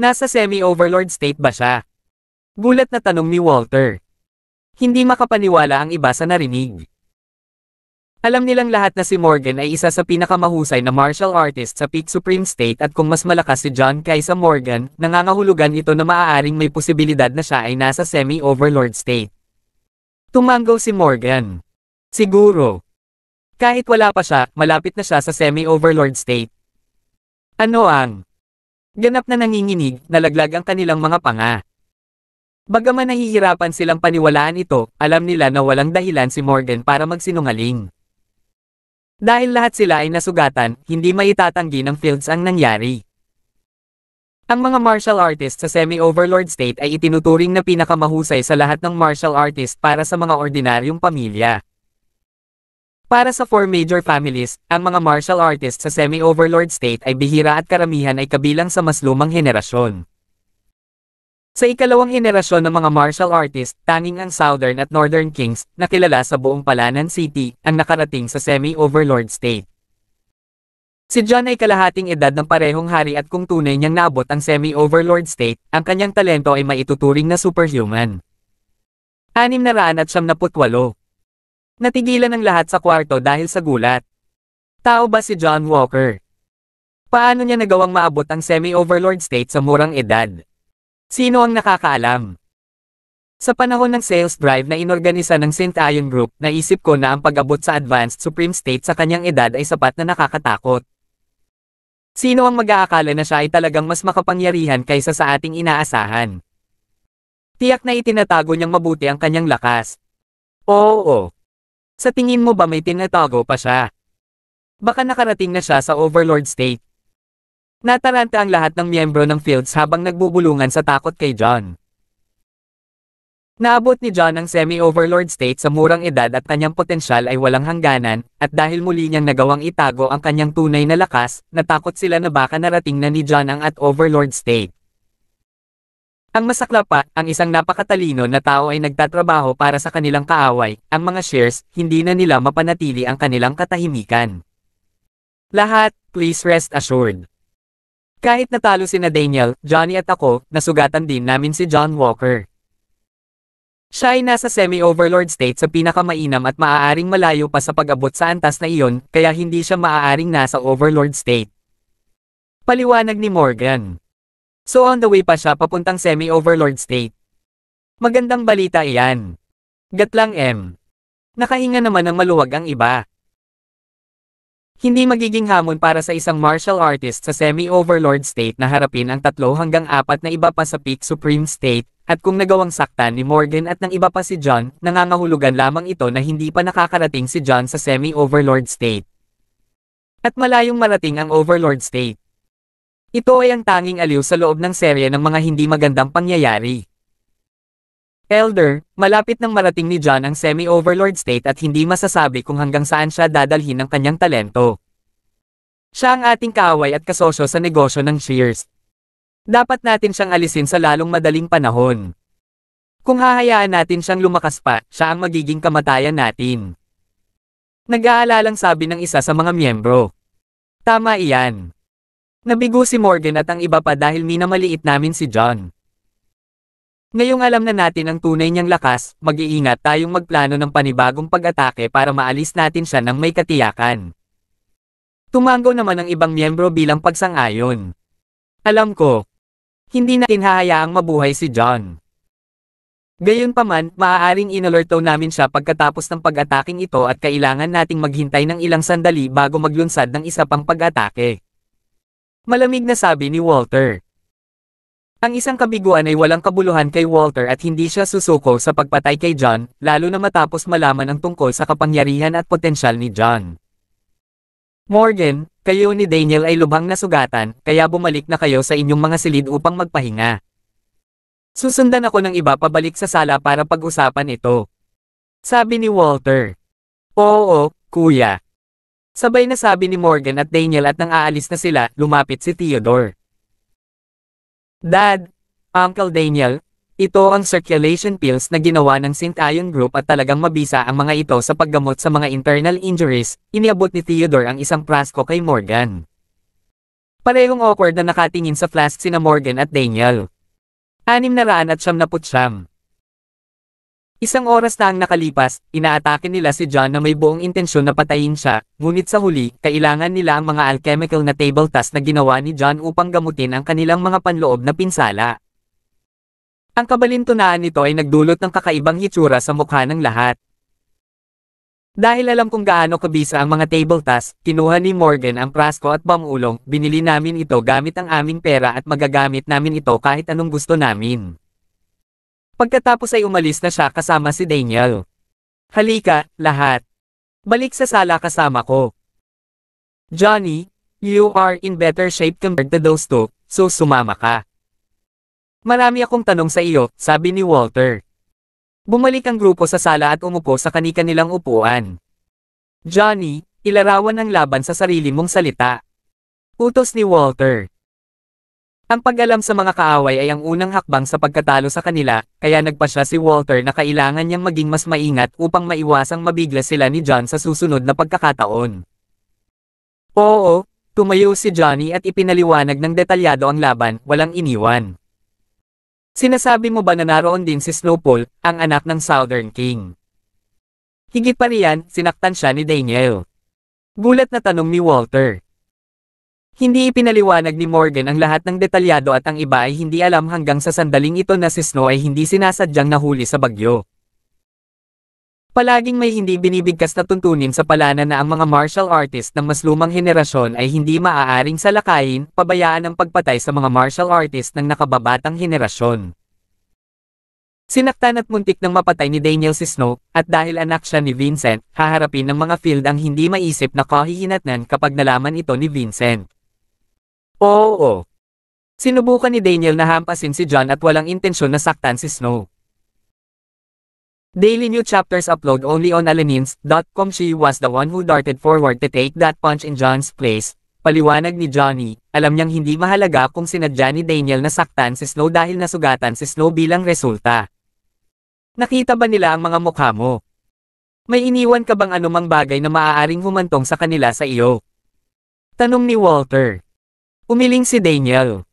Nasa semi-overlord state ba siya? Gulat na tanong ni Walter. Hindi makapaniwala ang iba sa narinig. Alam nilang lahat na si Morgan ay isa sa pinakamahusay na martial artist sa Peak Supreme State at kung mas malakas si John kaysa Morgan, nangangahulugan ito na maaaring may posibilidad na siya ay nasa semi-overlord state. Tumanggaw si Morgan. Siguro. Kahit wala pa siya, malapit na siya sa semi-overlord state. Ano ang ganap na nanginginig, nalaglag ang kanilang mga panga. Bagaman nahihirapan silang paniwalaan ito, alam nila na walang dahilan si Morgan para magsinungaling. Dahil lahat sila ay nasugatan, hindi maitatanggi ng fields ang nangyari. Ang mga martial artist sa semi-overlord state ay itinuturing na pinakamahusay sa lahat ng martial artist para sa mga ordinaryong pamilya. Para sa four major families, ang mga martial artist sa semi-overlord state ay bihira at karamihan ay kabilang sa mas lumang henerasyon. Sa ikalawang henerasyon ng mga martial artist, tanging ang Southern at Northern Kings, na kilala sa buong Palanan City, ang nakarating sa semi-overlord state. Si John ay kalahating edad ng parehong hari at kung tunay niyang naabot ang semi-overlord state, ang kanyang talento ay maituturing na superhuman. 678 Natigilan ang lahat sa kwarto dahil sa gulat. Tao ba si John Walker? Paano niya nagawang maabot ang semi-overlord state sa murang edad? Sino ang nakakaalam? Sa panahon ng sales drive na inorganisa ng St. Ion Group, naisip ko na ang pag-abot sa advanced supreme state sa kanyang edad ay sapat na nakakatakot. Sino ang mag-aakala na siya ay talagang mas makapangyarihan kaysa sa ating inaasahan? Tiyak na itinatago niyang mabuti ang kanyang lakas. Oo. Sa tingin mo ba may tinatago pa siya? Baka nakarating na siya sa overlord state. Nataranta ang lahat ng miyembro ng Fields habang nagbubulungan sa takot kay John. Naabot ni John ang semi-overlord state sa murang edad at kanyang potensyal ay walang hangganan, at dahil muli niyang nagawang itago ang kanyang tunay na lakas, natakot sila na baka narating na ni John ang at overlord state. Ang masakla pa, ang isang napakatalino na tao ay nagtatrabaho para sa kanilang kaaway, ang mga shares, hindi na nila mapanatili ang kanilang katahimikan. Lahat, please rest assured. Kahit natalo si na Daniel, Johnny at ako, nasugatan din namin si John Walker. Siya ay nasa semi-overlord state sa pinakamainam at maaaring malayo pa sa pag-abot sa antas na iyon, kaya hindi siya maaaring nasa overlord state. Paliwanag ni Morgan. So on the way pa siya papuntang semi-overlord state. Magandang balita iyan. Gatlang M. Nakahinga naman ng maluwag ang iba. Hindi magiging hamon para sa isang martial artist sa semi-overlord state na harapin ang tatlo hanggang apat na iba pa sa peak supreme state, at kung nagawang saktan ni Morgan at ng iba pa si John, nangangahulugan lamang ito na hindi pa nakakarating si John sa semi-overlord state. At malayong marating ang overlord state. Ito ay ang tanging aliw sa loob ng serye ng mga hindi magandang pangyayari. Elder, malapit nang marating ni John ang semi-overlord state at hindi masasabi kung hanggang saan siya dadalhin ang kanyang talento. Siya ang ating kaaway at kasosyo sa negosyo ng Shears. Dapat natin siyang alisin sa lalong madaling panahon. Kung hahayaan natin siyang lumakas pa, siya ang magiging kamatayan natin. Nag-aalalang sabi ng isa sa mga miyembro. Tama iyan. Nabigo si Morgan at ang iba pa dahil minamaliit namin si John. Ngayong alam na natin ang tunay niyang lakas, mag-iingat tayong magplano ng panibagong pag-atake para maalis natin siya ng may katiyakan. Tumango naman ang ibang miyembro bilang pagsang-ayon. Alam ko, hindi natin hahayaang mabuhay si John. Gayunpaman, maaaring inalerto namin siya pagkatapos ng pag-ataking ito at kailangan nating maghintay ng ilang sandali bago maglunsad ng isa pang pag-atake. Malamig na sabi ni Walter. Ang isang kabiguan ay walang kabuluhan kay Walter at hindi siya susuko sa pagpatay kay John, lalo na matapos malaman ang tungkol sa kapangyarihan at potensyal ni John. Morgan, kayo ni Daniel ay lubhang nasugatan, kaya bumalik na kayo sa inyong mga silid upang magpahinga. Susundan ako ng iba pabalik sa sala para pag-usapan ito. Sabi ni Walter. Oo, kuya. Sabay na sabi ni Morgan at Daniel at nang aalis na sila, lumapit si Theodore. Dad, Uncle Daniel, ito ang circulation pills na ginawa ng St. Ion Group at talagang mabisa ang mga ito sa paggamot sa mga internal injuries, iniabot ni Theodore ang isang prasko kay Morgan. Parehong awkward na nakatingin sa flask sina Morgan at Daniel. Anim na raan at siyam na putsyam. Isang oras na ang nakalipas, inaatake nila si John na may buong intensyon na patayin siya, ngunit sa huli, kailangan nila ang mga alchemical na table task na ginawa ni John upang gamutin ang kanilang mga panloob na pinsala. Ang kabalintunaan nito ay nagdulot ng kakaibang hitsura sa mukha ng lahat. Dahil alam kung gaano kabisa ang mga table task, kinuha ni Morgan ang prasko at pamulong, binili namin ito gamit ang aming pera at magagamit namin ito kahit anong gusto namin. Pagkatapos ay umalis na siya kasama si Daniel. Halika, lahat. Balik sa sala kasama ko. Johnny, you are in better shape compared to those two, so sumama ka. Marami akong tanong sa iyo, sabi ni Walter. Bumalik ang grupo sa sala at umupo sa kanika nilang upuan. Johnny, ilarawan ang laban sa sarili mong salita. Utos ni Walter. Ang pag-alam sa mga kaaway ay ang unang hakbang sa pagkatalo sa kanila, kaya nagpa siya si Walter na kailangan niyang maging mas maingat upang maiwasang mabigla sila ni John sa susunod na pagkakataon. Oo, tumayo si Johnny at ipinaliwanag ng detalyado ang laban, walang iniwan. Sinasabi mo ba na naroon din si Snowfall, ang anak ng Southern King? Higit pa riyan, sinaktan siya ni Daniel. Gulat na tanong ni Walter. Hindi ipinaliwanag ni Morgan ang lahat ng detalyado at ang iba ay hindi alam hanggang sa sandaling ito na si Snow ay hindi sinasadyang nahuli sa bagyo. Palaging may hindi binibigkas na tuntunin sa palana na ang mga martial artist ng mas lumang henerasyon ay hindi maaaring salakayin, pabayaan ang pagpatay sa mga martial artist ng nakababatang henerasyon. Sinaktan at muntik ng mapatay ni Daniel si Snow, at dahil anak siya ni Vincent, haharapin ng mga field ang hindi maisip na kahihinatnan kapag nalaman ito ni Vincent. Oo. Sinubukan ni Daniel na hampasin si John at walang intensyon na saktan si Snow. Daily new chapters upload only on alanines.com She was the one who darted forward to take that punch in John's place. Paliwanag ni Johnny, alam niyang hindi mahalaga kung sinadya ni Daniel na saktan si Snow dahil nasugatan si Snow bilang resulta. Nakita ba nila ang mga mukha mo? May iniwan ka bang anumang bagay na maaaring humantong sa kanila sa iyo? Tanong ni Walter. Umiling si Daniel.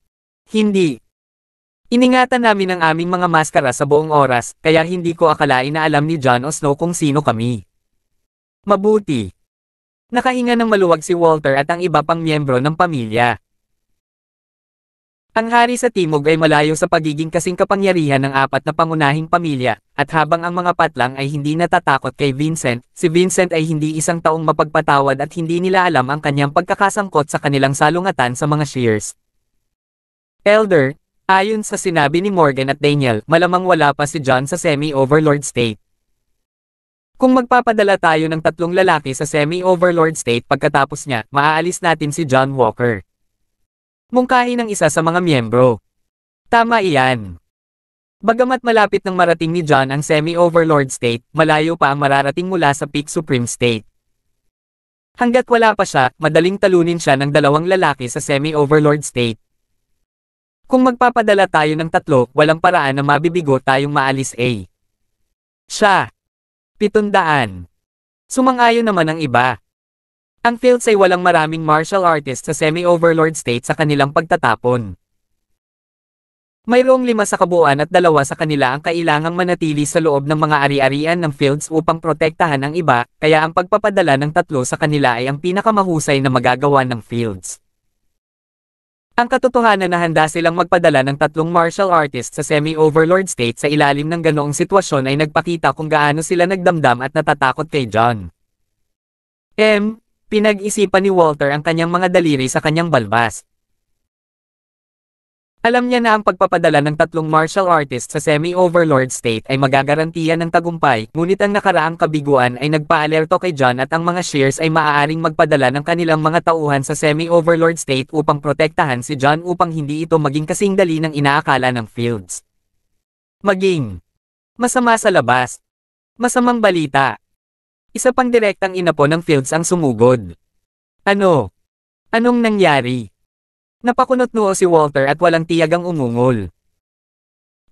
Hindi. Iningatan namin ang aming mga maskara sa buong oras, kaya hindi ko akalain na alam ni John o Snow kung sino kami. Mabuti. Nakahinga ng maluwag si Walter at ang iba pang miyembro ng pamilya. Ang hari sa Timog ay malayo sa pagiging kasing kapangyarihan ng apat na pangunahing pamilya, at habang ang mga patlang ay hindi natatakot kay Vincent, si Vincent ay hindi isang taong mapagpatawad at hindi nila alam ang kanyang pagkakasangkot sa kanilang salungatan sa mga shears. Elder, ayon sa sinabi ni Morgan at Daniel, malamang wala pa si John sa semi-overlord state. Kung magpapadala tayo ng tatlong lalaki sa semi-overlord state pagkatapos niya, maaalis natin si John Walker. Mungkahi ng isa sa mga miyembro. Tama iyan. Bagamat malapit ng marating ni John ang semi-overlord state, malayo pa ang mararating mula sa peak supreme state. Hanggat wala pa siya, madaling talunin siya ng dalawang lalaki sa semi-overlord state. Kung magpapadala tayo ng tatlo, walang paraan na mabibigo tayong maalis A. Siya. Pitundaan. Sumang-ayon naman ang iba. Ang Fields ay walang maraming martial artist sa semi-overlord state sa kanilang pagtatapon. Mayroong lima sa kabuuan at dalawa sa kanila ang kailangang manatili sa loob ng mga ari-arian ng Fields upang protektahan ang iba, kaya ang pagpapadala ng tatlo sa kanila ay ang pinakamahusay na magagawa ng Fields. Ang katotohanan na handa silang magpadala ng tatlong martial artist sa semi-overlord state sa ilalim ng ganoong sitwasyon ay nagpakita kung gaano sila nagdamdam at natatakot kay John. M. Pinag-isipan ni Walter ang kanyang mga daliri sa kanyang balbas. Alam niya na ang pagpapadala ng tatlong martial artist sa semi-overlord state ay magagarantiya ng tagumpay, ngunit ang nakaraang kabiguan ay nagpaalerto kay John at ang mga shears ay maaaring magpadala ng kanilang mga tauhan sa semi-overlord state upang protektahan si John upang hindi ito maging kasing dali ng inaakala ng fields. Maging masama sa labas. Masamang balita. Isa pang direktang inapo ng Fields ang sumugod. Ano? Anong nangyari? Napakunot noo si Walter at walang tiyag ang umungol.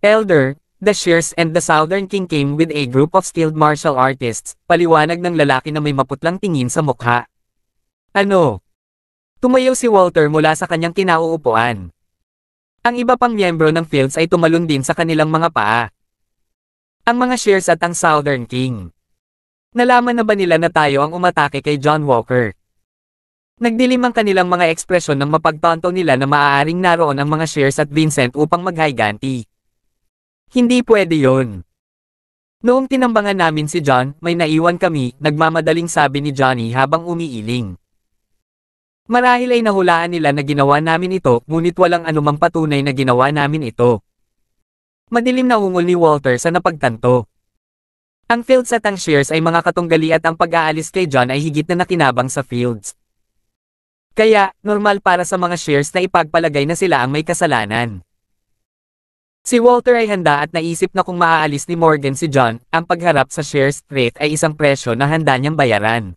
Elder, the Shears and the Southern King came with a group of skilled martial artists, paliwanag ng lalaki na may maputlang tingin sa mukha. Ano? Tumayo si Walter mula sa kanyang kinauupuan. Ang iba pang miyembro ng Fields ay tumalon din sa kanilang mga paa. Ang mga Shears at ang Southern King. Nalaman na ba nila na tayo ang umatake kay John Walker? Nagdilim ang kanilang mga ekspresyon ng mapagtanto nila na maaaring naroon ang mga shares at Vincent upang maghiganti. Hindi pwede yon. Noong tinambangan namin si John, may naiwan kami, nagmamadaling sabi ni Johnny habang umiiling. Marahil ay nahulaan nila na ginawa namin ito, ngunit walang anumang patunay na ginawa namin ito. Madilim na ungol ni Walter sa napagtanto. Ang Fields at ang shares ay mga katunggali at ang pag-aalis kay John ay higit na nakinabang sa Fields. Kaya, normal para sa mga shares na ipagpalagay na sila ang may kasalanan. Si Walter ay handa at naisip na kung maaalis ni Morgan si John, ang pagharap sa shares threat ay isang presyo na handa niyang bayaran.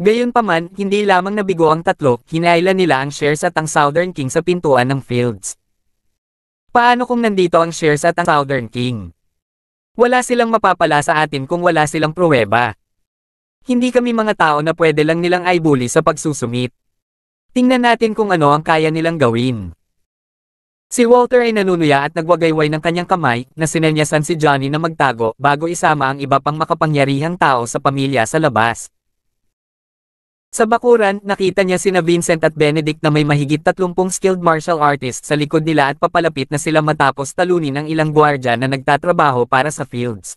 Gayunpaman, hindi lamang nabigo ang tatlo, hinailan nila ang shares at ang Southern King sa pintuan ng Fields. Paano kung nandito ang shares at ang Southern King? Wala silang mapapala sa atin kung wala silang pruweba. Hindi kami mga tao na pwede lang nilang ay bully sa pagsusumit. Tingnan natin kung ano ang kaya nilang gawin. Si Walter ay nanunuya at nagwagayway ng kanyang kamay na sinenyasan si Johnny na magtago bago isama ang iba pang makapangyarihang tao sa pamilya sa labas. Sa bakuran, nakita niya sina Vincent at Benedict na may mahigit 30 skilled martial artists sa likod nila at papalapit na sila matapos talunin ang ilang gwardya na nagtatrabaho para sa fields.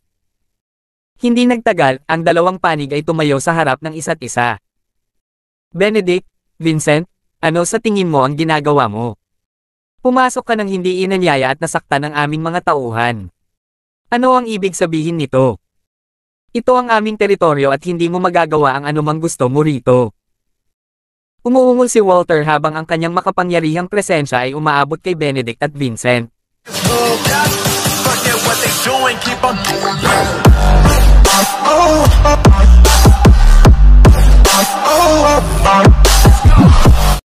Hindi nagtagal, ang dalawang panig ay tumayo sa harap ng isa't isa. Benedict, Vincent, ano sa tingin mo ang ginagawa mo? Pumasok ka ng hindi inanyaya at nasaktan ng aming mga tauhan. Ano ang ibig sabihin nito? Ito ang aming teritoryo at hindi mo magagawa ang anumang gusto mo rito. Umuungol si Walter habang ang kanyang makapangyarihang presensya ay umaabot kay Benedict at Vincent. Oh,